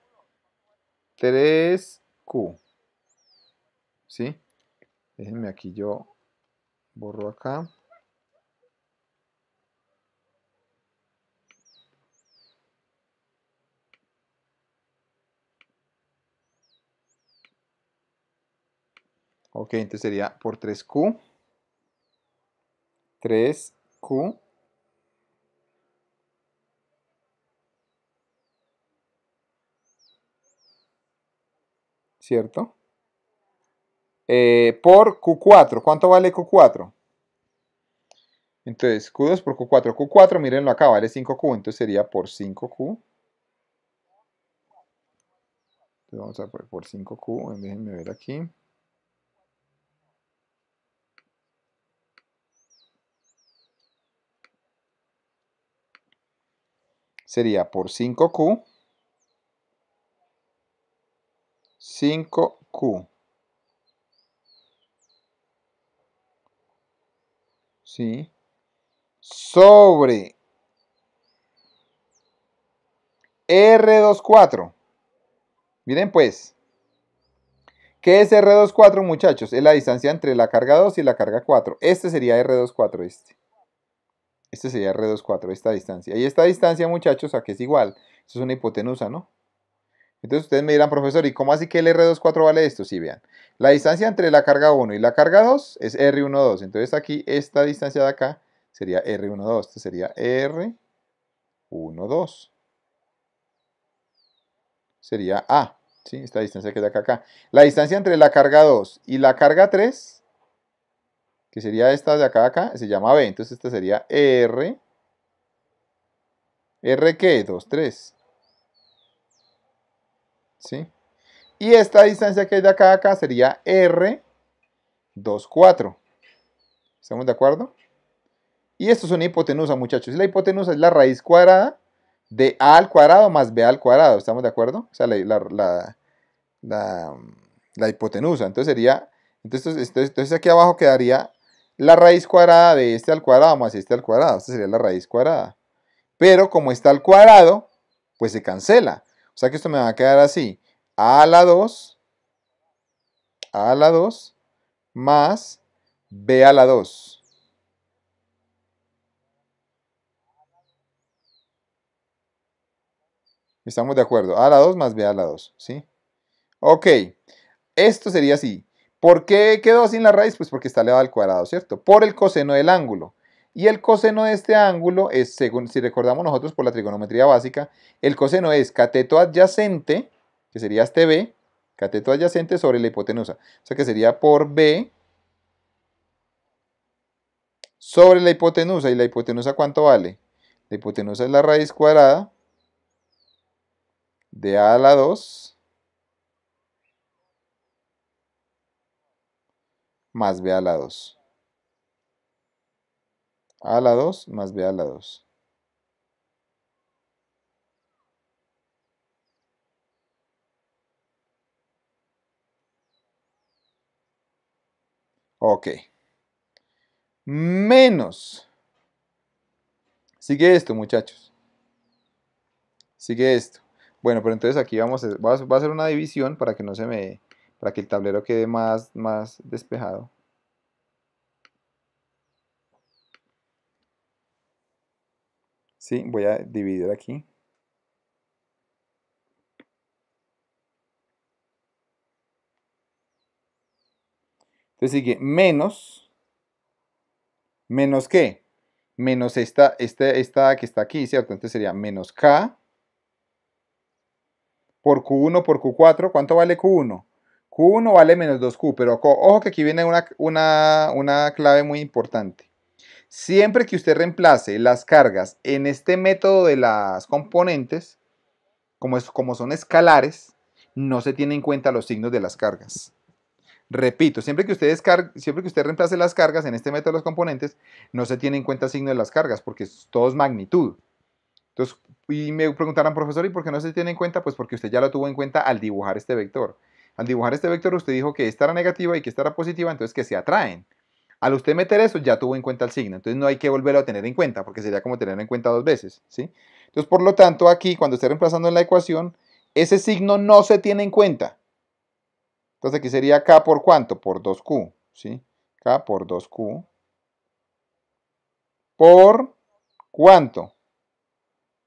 3Q. ¿Sí? Déjenme aquí, yo borro acá. Ok, entonces sería por 3Q. 3Q. ¿Cierto? Eh, por Q4. ¿Cuánto vale Q4? Entonces, Q2 por Q4. Q4, mírenlo acá, vale 5Q, entonces sería por 5Q. Entonces vamos a por 5Q, déjenme ver aquí. Sería por 5Q. 5Q. ¿sí? Sobre R24. Miren pues, ¿qué es R24 muchachos? Es la distancia entre la carga 2 y la carga 4. Este sería R24, este. Este sería R24, esta distancia. Y esta distancia muchachos, ¿a qué es igual? Esto es una hipotenusa, ¿no? Entonces ustedes me dirán, profesor, ¿y cómo así que el R24 vale esto? Sí, vean. La distancia entre la carga 1 y la carga 2 es R12. Entonces aquí esta distancia de acá sería R12. Esto sería R12. Sería A. ¿sí? Esta distancia que es de acá acá. La distancia entre la carga 2 y la carga 3, que sería esta de acá acá, se llama B. Entonces esta sería R. ¿R qué? 2, 3. ¿sí? Y esta distancia que hay de acá a acá sería R, 2, 4. ¿Estamos de acuerdo? Y esto es una hipotenusa, muchachos. La hipotenusa es la raíz cuadrada de A al cuadrado más B al cuadrado. ¿Estamos de acuerdo? O sea, la, la, hipotenusa. Entonces sería... entonces aquí abajo quedaría la raíz cuadrada de este al cuadrado más este al cuadrado. Esta sería la raíz cuadrada. Pero como está al cuadrado, pues se cancela sea que esto me va a quedar así. A la 2, A la 2, más B a la 2. Estamos de acuerdo. A la 2 más B a la 2, ¿sí? Ok, esto sería así. ¿Por qué quedó sin la raíz? Pues porque está elevado al cuadrado, ¿cierto? Por el coseno del ángulo. Y el coseno de este ángulo es, según si recordamos nosotros por la trigonometría básica, el coseno es cateto adyacente, que sería este B, cateto adyacente sobre la hipotenusa. O sea que sería por B sobre la hipotenusa. ¿Y la hipotenusa cuánto vale? La hipotenusa es la raíz cuadrada de A a la 2 más B a la 2. A la 2 más B a la 2. Ok. Menos. Sigue esto, muchachos. Sigue esto. Bueno, pero entonces aquí vamos a, a hacer una división para que no se me... para que el tablero quede más, más despejado. ¿sí? Voy a dividir aquí. Entonces sigue menos, menos qué? Menos esta, este, esta, que está aquí, ¿cierto? Entonces sería menos K por Q1 por Q4. ¿Cuánto vale Q1? Q1 vale menos 2Q, pero ojo que aquí viene una clave muy importante. Siempre que usted reemplace las cargas en este método de las componentes, como, es, como son escalares, no se tienen en cuenta los signos de las cargas. Repito, siempre que, usted siempre que usted reemplace las cargas en este método de las componentes, no se tiene en cuenta el signo de las cargas, porque todo es magnitud. Entonces, y me preguntarán, profesor, ¿y por qué no se tiene en cuenta? Pues porque usted ya lo tuvo en cuenta al dibujar este vector. Al dibujar este vector, usted dijo que esta era negativa y que esta era positiva, entonces que se atraen. Al usted meter eso, ya tuvo en cuenta el signo. Entonces no hay que volverlo a tener en cuenta, porque sería como tenerlo en cuenta dos veces. ¿sí? Entonces, por lo tanto, aquí, cuando esté reemplazando en la ecuación, ese signo no se tiene en cuenta. Entonces aquí sería K por cuánto? Por 2Q. ¿sí? K por 2Q. ¿Por cuánto?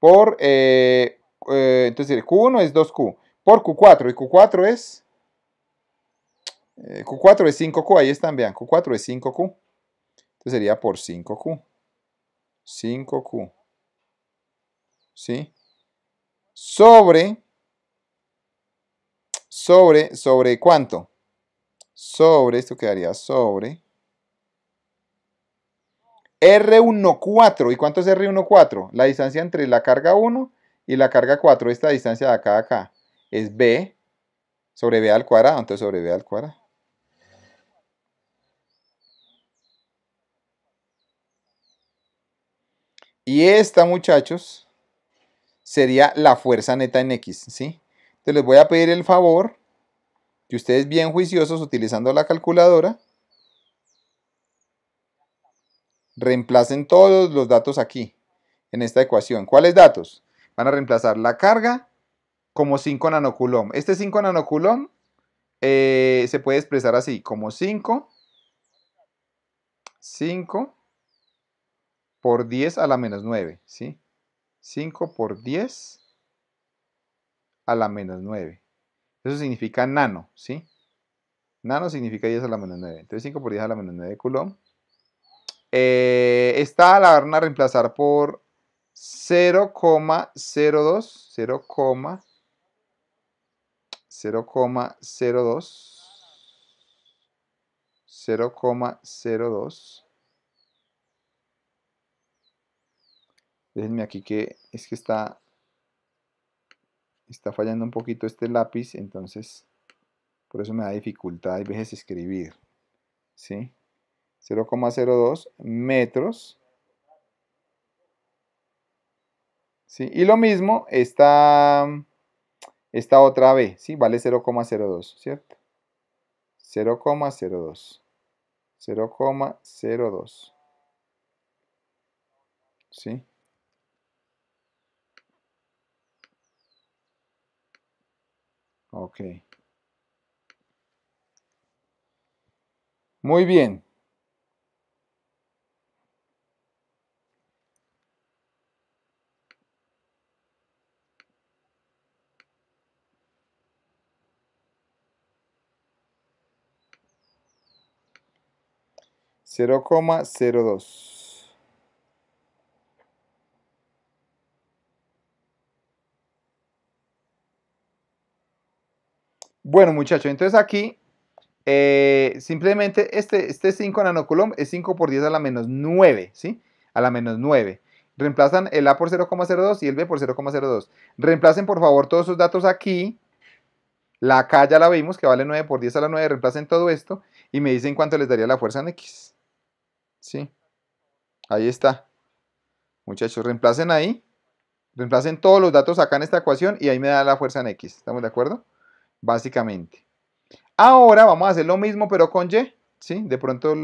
Por, eh, eh, entonces Q1 es 2Q. Por Q4. Y Q4 es eh, Q4 es 5Q, ahí están, vean, Q4 es 5Q. Entonces sería por 5Q. 5Q. ¿Sí? Sobre, sobre, sobre cuánto? Sobre, esto quedaría sobre. R14, ¿y cuánto es R14? La distancia entre la carga 1 y la carga 4, esta distancia de acá a acá, es B sobre B al cuadrado, entonces sobre B al cuadrado. Y esta, muchachos, sería la fuerza neta en X, ¿sí? Entonces les voy a pedir el favor que ustedes bien juiciosos utilizando la calculadora reemplacen todos los datos aquí en esta ecuación. ¿Cuáles datos? Van a reemplazar la carga como 5 nanocoulomb. Este 5 nanocoulomb eh, se puede expresar así, como 5, 5 por 10 a la menos 9, ¿sí? 5 por 10 a la menos 9. Eso significa nano, ¿sí? Nano significa 10 a la menos 9. Entonces 5 por 10 a la menos 9 Coulomb. Eh, esta la van a reemplazar por 0,02, 0,02, 0,02 Déjenme aquí que es que está, está fallando un poquito este lápiz, entonces por eso me da dificultad a veces escribir. ¿sí? 0,02 metros. ¿sí? Y lo mismo esta, esta otra B, ¿sí? vale 0,02, ¿cierto? 0,02. 0,02. ¿Sí? Ok. Muy bien. Cero coma cero dos. Bueno, muchachos, entonces aquí eh, simplemente este, este 5 nanocoulomb es 5 por 10 a la menos 9, ¿sí? A la menos 9. Reemplazan el A por 0,02 y el B por 0,02. Reemplacen por favor todos sus datos aquí. La K ya la vimos que vale 9 por 10 a la 9. Reemplacen todo esto y me dicen cuánto les daría la fuerza en X. ¿Sí? Ahí está. Muchachos, reemplacen ahí. Reemplacen todos los datos acá en esta ecuación y ahí me da la fuerza en X. ¿Estamos de acuerdo? básicamente. Ahora vamos a hacer lo mismo, pero con Y, ¿sí? De pronto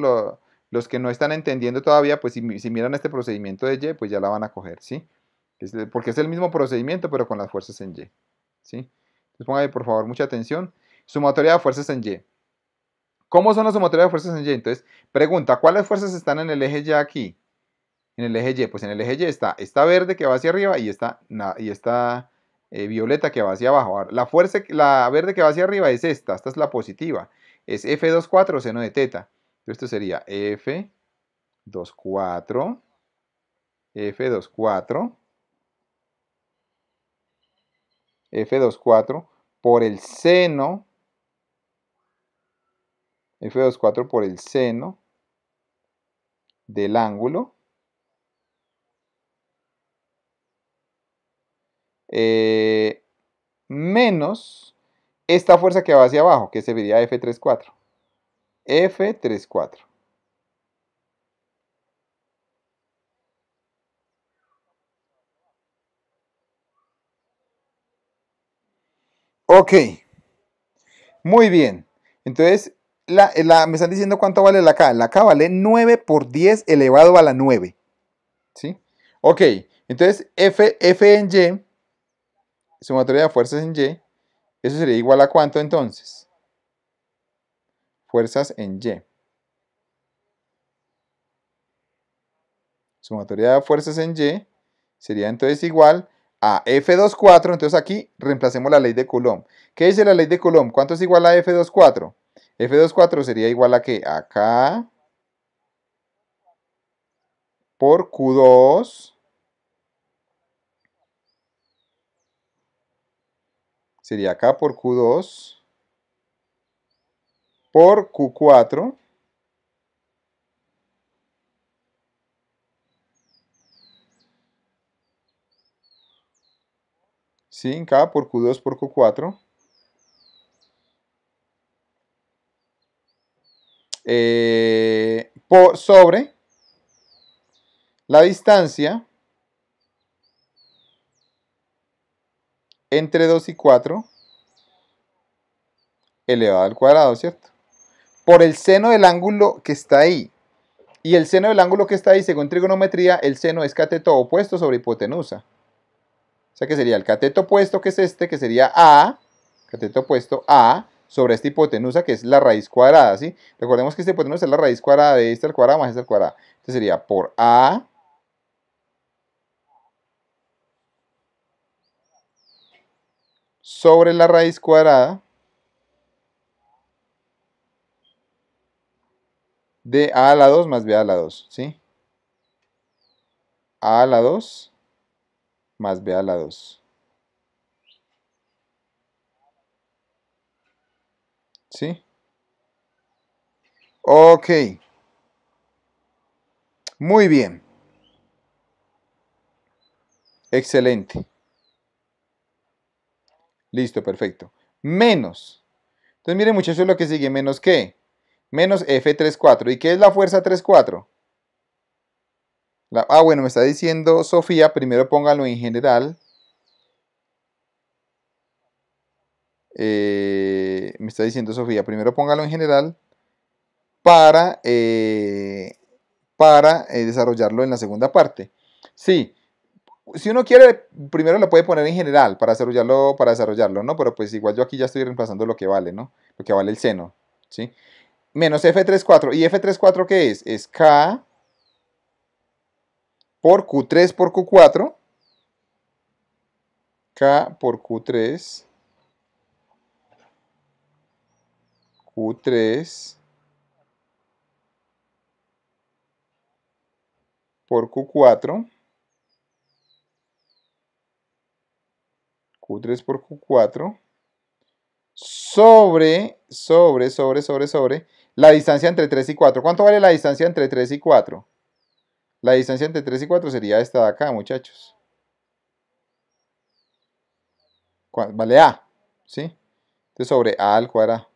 los que no están entendiendo todavía, pues si, miran este procedimiento de Y, pues ya la van a coger, ¿sí? porque es el mismo procedimiento, pero con las fuerzas en Y, ¿sí? Entonces pongan por favor mucha atención. Sumatoria de fuerzas en Y. ¿Cómo son las sumatorias de fuerzas en Y? Entonces, pregunta, ¿cuáles fuerzas están en el eje Y aquí? En el eje Y, pues en el eje Y está esta verde que va hacia arriba y está, y esta eh, violeta que va hacia abajo. La fuerza, la verde que va hacia arriba es esta, esta es la positiva. Es F24 seno de teta. Esto sería F24, F24, F24 por el seno, F24 por el seno del ángulo Eh, menos esta fuerza que va hacia abajo, que sería F34. F34. Ok, muy bien. Entonces, la, me están diciendo cuánto vale la K. La K vale 9 por 10 elevado a la 9. ¿Sí? Ok, entonces F, F en Y sumatoria de fuerzas en Y, eso sería igual a cuánto entonces? Fuerzas en Y. Sumatoria de fuerzas en Y sería entonces igual a F24, entonces aquí reemplacemos la ley de Coulomb. ¿Qué dice la ley de Coulomb? ¿Cuánto es igual a F24? F24 sería igual a que acá por Q2 sería K por Q2 por Q4 ¿Sí? K por Q2 por Q4 eh, por, sobre la distancia entre 2 y 4 elevado al cuadrado, ¿cierto? Por el seno del ángulo que está ahí. Y el seno del ángulo que está ahí, según trigonometría, el seno es cateto opuesto sobre hipotenusa. O sea que sería el cateto opuesto, que es este, que sería A, cateto opuesto A, sobre esta hipotenusa, que es la raíz cuadrada, ¿sí? Recordemos que esta hipotenusa es la raíz cuadrada de este al cuadrado más esta al cuadrado. Entonces sería por A sobre la raíz cuadrada de a a la 2 más b a la 2, ¿sí? a a la 2 más b a la 2. ¿Sí? Ok. Muy bien. Excelente. Listo, perfecto. Menos. Entonces, miren muchachos lo que sigue. ¿Menos qué? Menos F34. ¿Y qué es la fuerza 34? ah, bueno, me está diciendo Sofía. Primero póngalo en general. Eh, me está diciendo Sofía. Primero póngalo en general para, eh, para eh, desarrollarlo en la segunda parte. Sí, si uno quiere, primero lo puede poner en general para desarrollarlo, para desarrollarlo, ¿no? Pero pues igual yo aquí ya estoy reemplazando lo que vale, ¿no? Lo que vale el seno, ¿sí? Menos F34. ¿Y F34 qué es? Es K por Q3 por Q4. K por Q3. Q3 por Q4. Q3 por Q4 sobre, sobre, sobre, sobre, sobre la distancia entre 3 y 4. ¿Cuánto vale la distancia entre 3 y 4? La distancia entre 3 y 4 sería esta de acá, muchachos. Vale A, ¿sí? Entonces sobre A al cuadrado.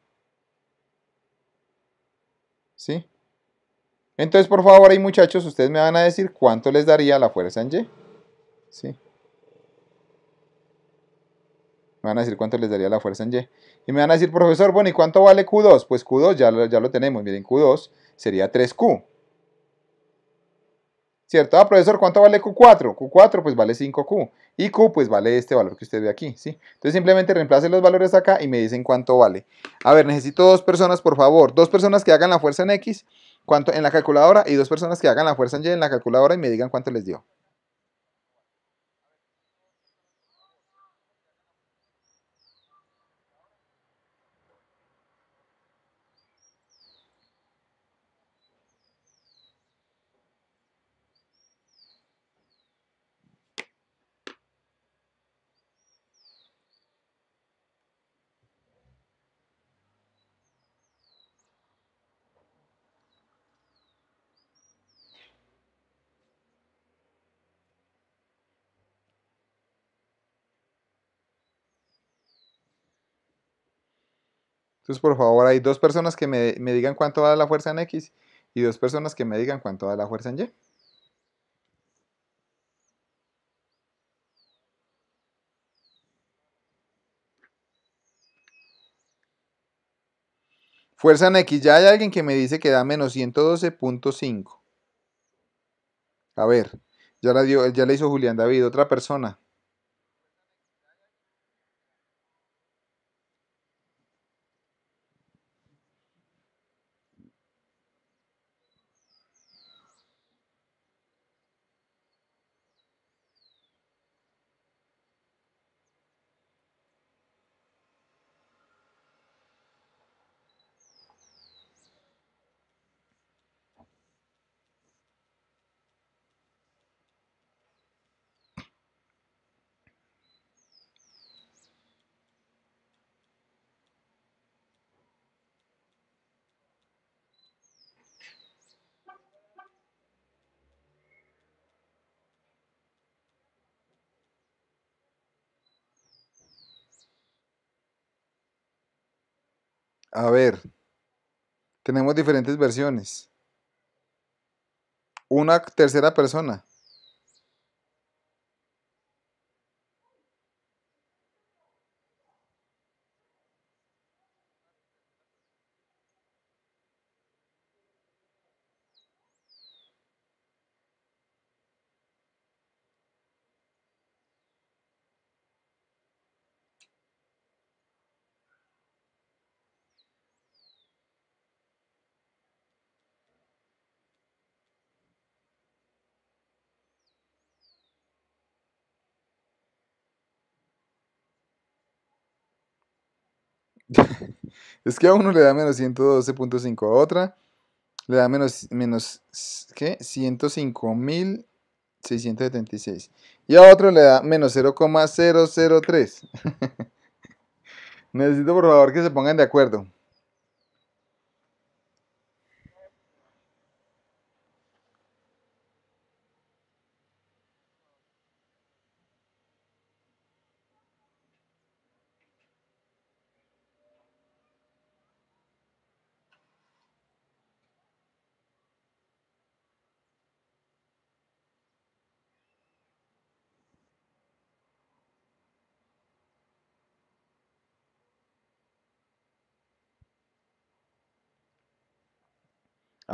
¿Sí? Entonces, por favor, ahí muchachos, ustedes me van a decir cuánto les daría la fuerza en Y. ¿Sí? me van a decir cuánto les daría la fuerza en Y. Y me van a decir, profesor, bueno, ¿y cuánto vale Q2? Pues Q2 ya lo, ya lo tenemos, miren, Q2 sería 3Q. ¿Cierto? Ah, profesor, ¿cuánto vale Q4? Q4 pues vale 5Q. Y Q pues vale este valor que usted ve aquí, ¿sí? Entonces simplemente reemplacen los valores acá y me dicen cuánto vale. A ver, necesito dos personas, por favor. Dos personas que hagan la fuerza en X cuánto en la calculadora y dos personas que hagan la fuerza en Y en la calculadora y me digan cuánto les dio. Entonces, por favor, hay dos personas que me, digan cuánto da la fuerza en X y dos personas que me digan cuánto da la fuerza en Y. Fuerza en X, ya hay alguien que me dice que da menos 112.5. A ver, ya, la dio, ya la hizo Julián David, otra persona. A ver, tenemos diferentes versiones. Una tercera persona. Es que a uno le da menos 112.5, a otra le da menos, menos ¿qué? 105.676. Y a otro le da menos 0,003. Necesito por favor que se pongan de acuerdo.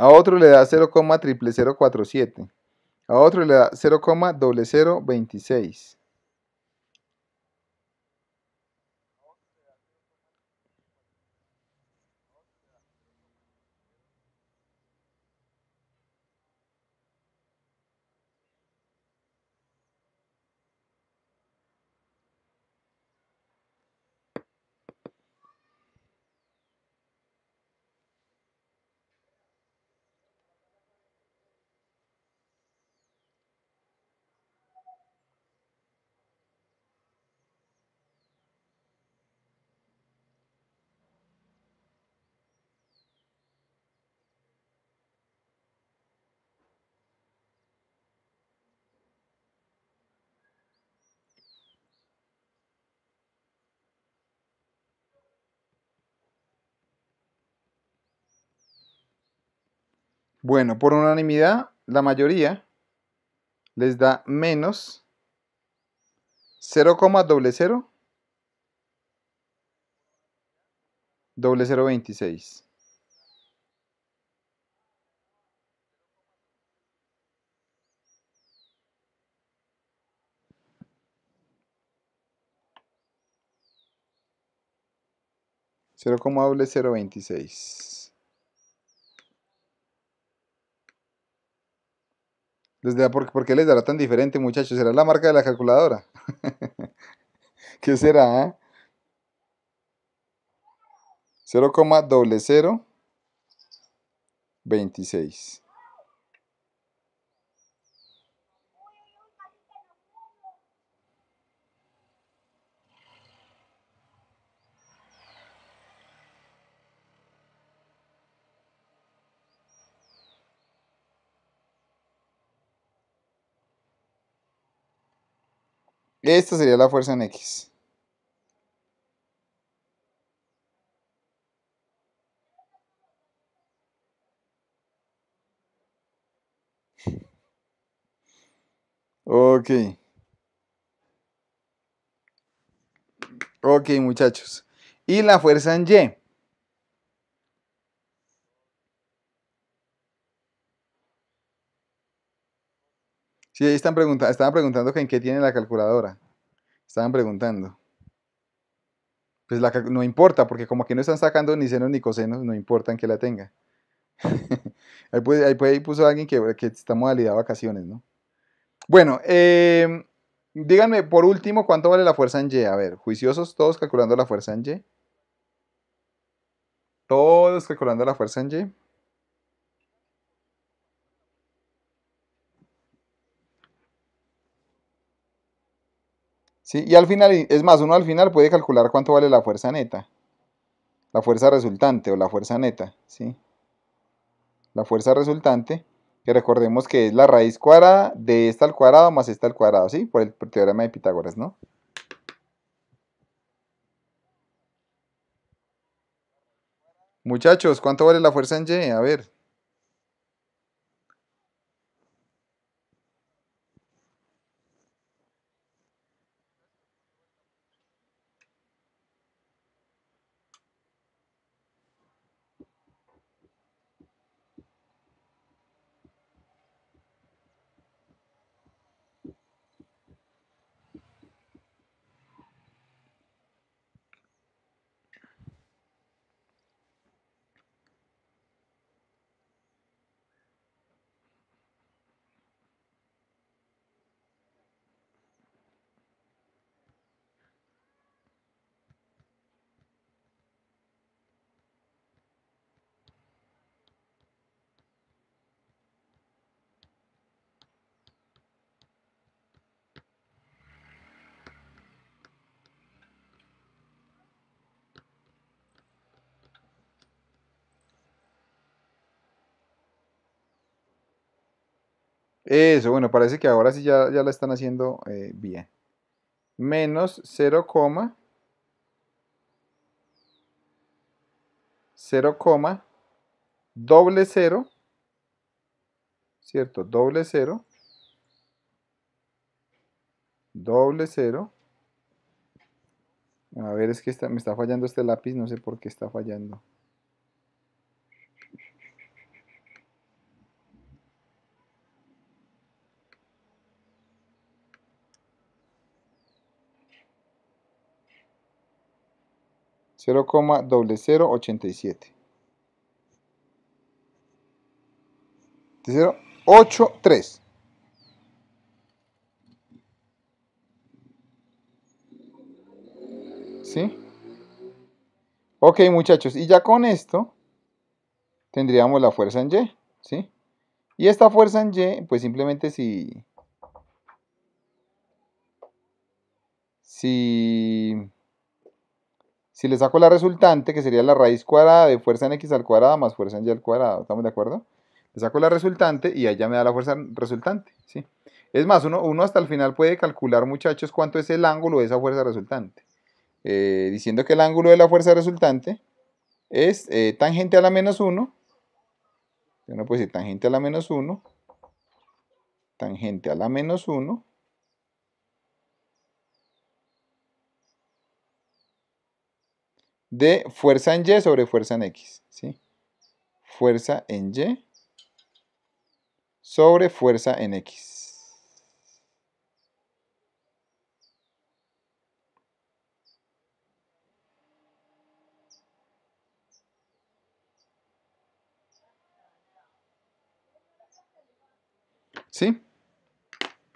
A otro le da 0,00047. A otro le da 0,0026. Bueno, por unanimidad, la mayoría les da menos 0,00 0026. Cero coma doble cero veintiséis. Les ¿por, ¿Por qué les dará tan diferente, muchachos? ¿Será la marca de la calculadora? ¿Qué será? Eh? Ah? 0,0026. Esta sería la fuerza en X. Ok. Ok, muchachos. Y la fuerza en Y. Sí, ahí están preguntando, estaban preguntando en qué tiene la calculadora. Estaban preguntando. Pues la, no importa, porque como aquí no están sacando ni senos ni cosenos, no importa en qué la tenga. ahí, puso alguien que, que está modalidad vacaciones, ¿no? Bueno, em, díganme por último cuánto vale la fuerza en Y. A ver, juiciosos todos calculando la fuerza en Y. Todos calculando la fuerza en Y. Y al final, es más, uno al final puede calcular cuánto vale la fuerza neta. La fuerza resultante o la fuerza neta, ¿sí? La fuerza resultante, que recordemos que es la raíz cuadrada de esta al cuadrado más esta al cuadrado, ¿sí? Por el teorema de Pitágoras, ¿no? Muchachos, ¿cuánto vale la fuerza en Y? A ver. Eso, bueno, parece que ahora sí ya, la están haciendo eh, bien. Menos 0, 0, doble 0, ¿cierto? Doble 0, doble 0. A ver, es que me está fallando este lápiz, no sé por qué está fallando. 0,0087. 0,83. ocho tres. ¿Sí? Ok, muchachos, y ya con esto tendríamos la fuerza en Y, ¿sí? Y esta fuerza en Y, pues simplemente si... Si... Si le saco la resultante, que sería la raíz cuadrada de fuerza en x al cuadrado más fuerza en y al cuadrado, ¿estamos de acuerdo? Le saco la resultante y allá me da la fuerza resultante, ¿sí? Es más, uno, hasta el final puede calcular, muchachos, cuánto es el ángulo de esa fuerza resultante. Eh, diciendo que el ángulo de la fuerza resultante es eh, tangente a la menos 1. Uno puede decir tangente a la menos 1. Tangente a la menos 1 de fuerza en Y sobre fuerza en X. ¿sí? Fuerza en Y sobre fuerza en X. ¿Sí?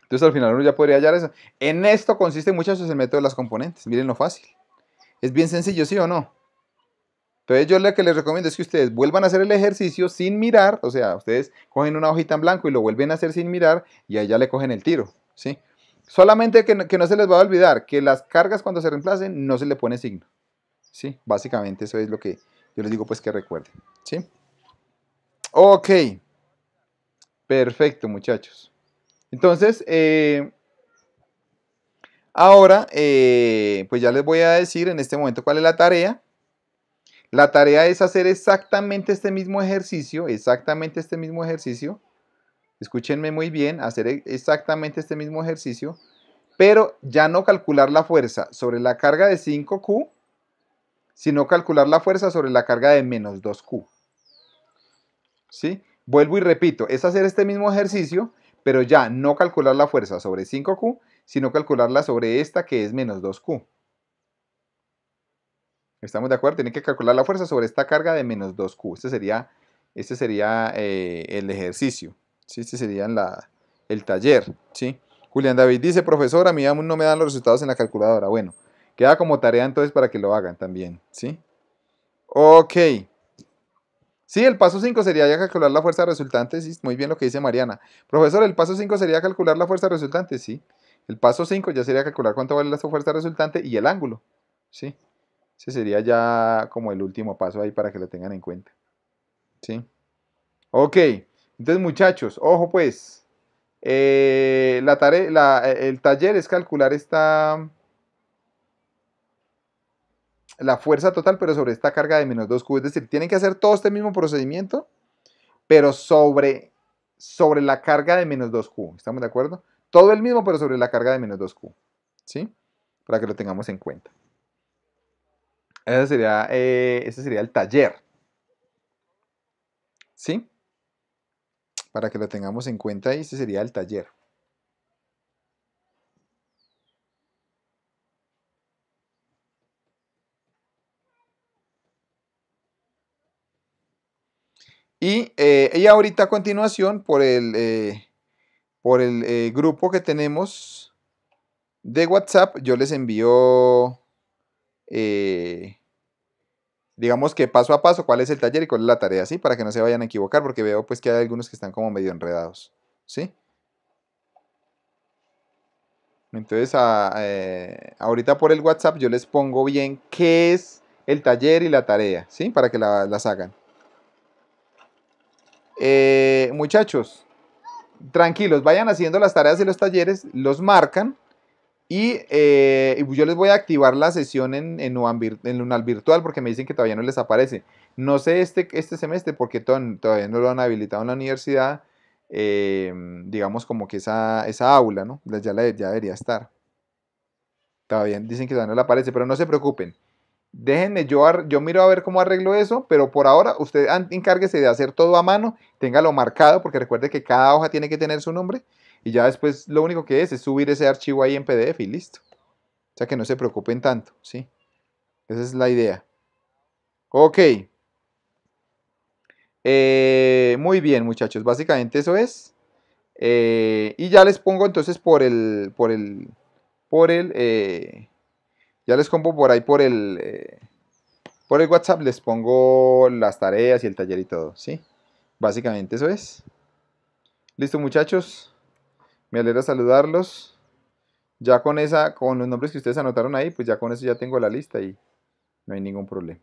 Entonces al final uno ya podría hallar eso. En esto consiste muchas el método de las componentes. Miren lo fácil. Es bien sencillo, ¿sí o no? Entonces yo lo que les recomiendo es que ustedes vuelvan a hacer el ejercicio sin mirar, o sea, ustedes cogen una hojita en blanco y lo vuelven a hacer sin mirar y ahí ya le cogen el tiro, ¿sí? Solamente que no, se les va a olvidar que las cargas cuando se reemplacen no se le pone signo, ¿sí? Básicamente eso es lo que yo les digo pues que recuerden, ¿sí? Ok, perfecto muchachos. Entonces, eh, Ahora, eh, pues ya les voy a decir en este momento cuál es la tarea. La tarea es hacer exactamente este mismo ejercicio, exactamente este mismo ejercicio. Escúchenme muy bien, hacer e-, exactamente este mismo ejercicio, pero ya no calcular la fuerza sobre la carga de 5Q, sino calcular la fuerza sobre la carga de menos 2Q. ¿Sí? Vuelvo y repito, es hacer este mismo ejercicio, pero ya no calcular la fuerza sobre 5Q, sino calcularla sobre esta que es menos 2Q. ¿Estamos de acuerdo? tiene que calcular la fuerza sobre esta carga de menos 2Q. Este sería, este sería eh, el ejercicio. ¿sí? Este sería la, el taller. ¿sí? Julián David dice, Profesor, a mí no me dan los resultados en la calculadora. Bueno, queda como tarea entonces para que lo hagan también. ¿sí? Ok. Sí, el paso 5 sería ya calcular la fuerza resultante, sí, muy bien lo que dice Mariana. Profesor, el paso 5 sería calcular la fuerza resultante, sí. El paso 5 ya sería calcular cuánto vale la fuerza resultante y el ángulo. ¿sí? Ese sería ya como el último paso ahí para que lo tengan en cuenta. ¿sí? Ok, entonces muchachos, ojo pues. Eh, la eh, el taller es calcular esta la fuerza total, pero sobre esta carga de menos 2 Q. Es decir, tienen que hacer todo este mismo procedimiento, pero sobre, sobre la carga de menos 2 Q. ¿Estamos de acuerdo? Todo el mismo, pero sobre la carga de menos 2Q. ¿Sí? Para que lo tengamos en cuenta. Ese sería, eh, ese sería el taller. ¿Sí? Para que lo tengamos en cuenta, ese sería el taller. Y ella eh, ahorita a continuación, por el, eh, por el eh, grupo que tenemos de WhatsApp, yo les envío, eh, digamos que paso a paso, cuál es el taller y cuál es la tarea, ¿sí? Para que no se vayan a equivocar, porque veo pues que hay algunos que están como medio enredados, ¿sí? Entonces, eh, ahorita por el WhatsApp yo les pongo bien qué es el taller y la tarea, ¿sí? Para que la, las hagan. muchachos, tranquilos, vayan haciendo las tareas de los talleres, los marcan y eh, yo les voy a activar la sesión en, en, Lunal Virtual porque me dicen que todavía no les aparece. No sé este, este semestre porque todavía no lo han habilitado en la universidad, eh, digamos como que esa, esa aula, ¿no? Ya, ya debería estar. Todavía dicen que todavía no le aparece, pero no se preocupen déjenme, yo, yo miro a ver cómo arreglo eso, pero por ahora usted encárguese de hacer todo a mano, téngalo marcado, porque recuerde que cada hoja tiene que tener su nombre, y ya después lo único que es es subir ese archivo ahí en PDF y listo. O sea que no se preocupen tanto, ¿sí? Esa es la idea. Ok. Eh, muy bien, muchachos, básicamente eso es. Eh, y ya les pongo entonces por el, por el, por el, eh, ya les compro por ahí por el, eh, por el WhatsApp, les pongo las tareas y el taller y todo, ¿sí? Básicamente eso es. Listo muchachos, me alegra saludarlos. Ya con esa, con los nombres que ustedes anotaron ahí, pues ya con eso ya tengo la lista y no hay ningún problema.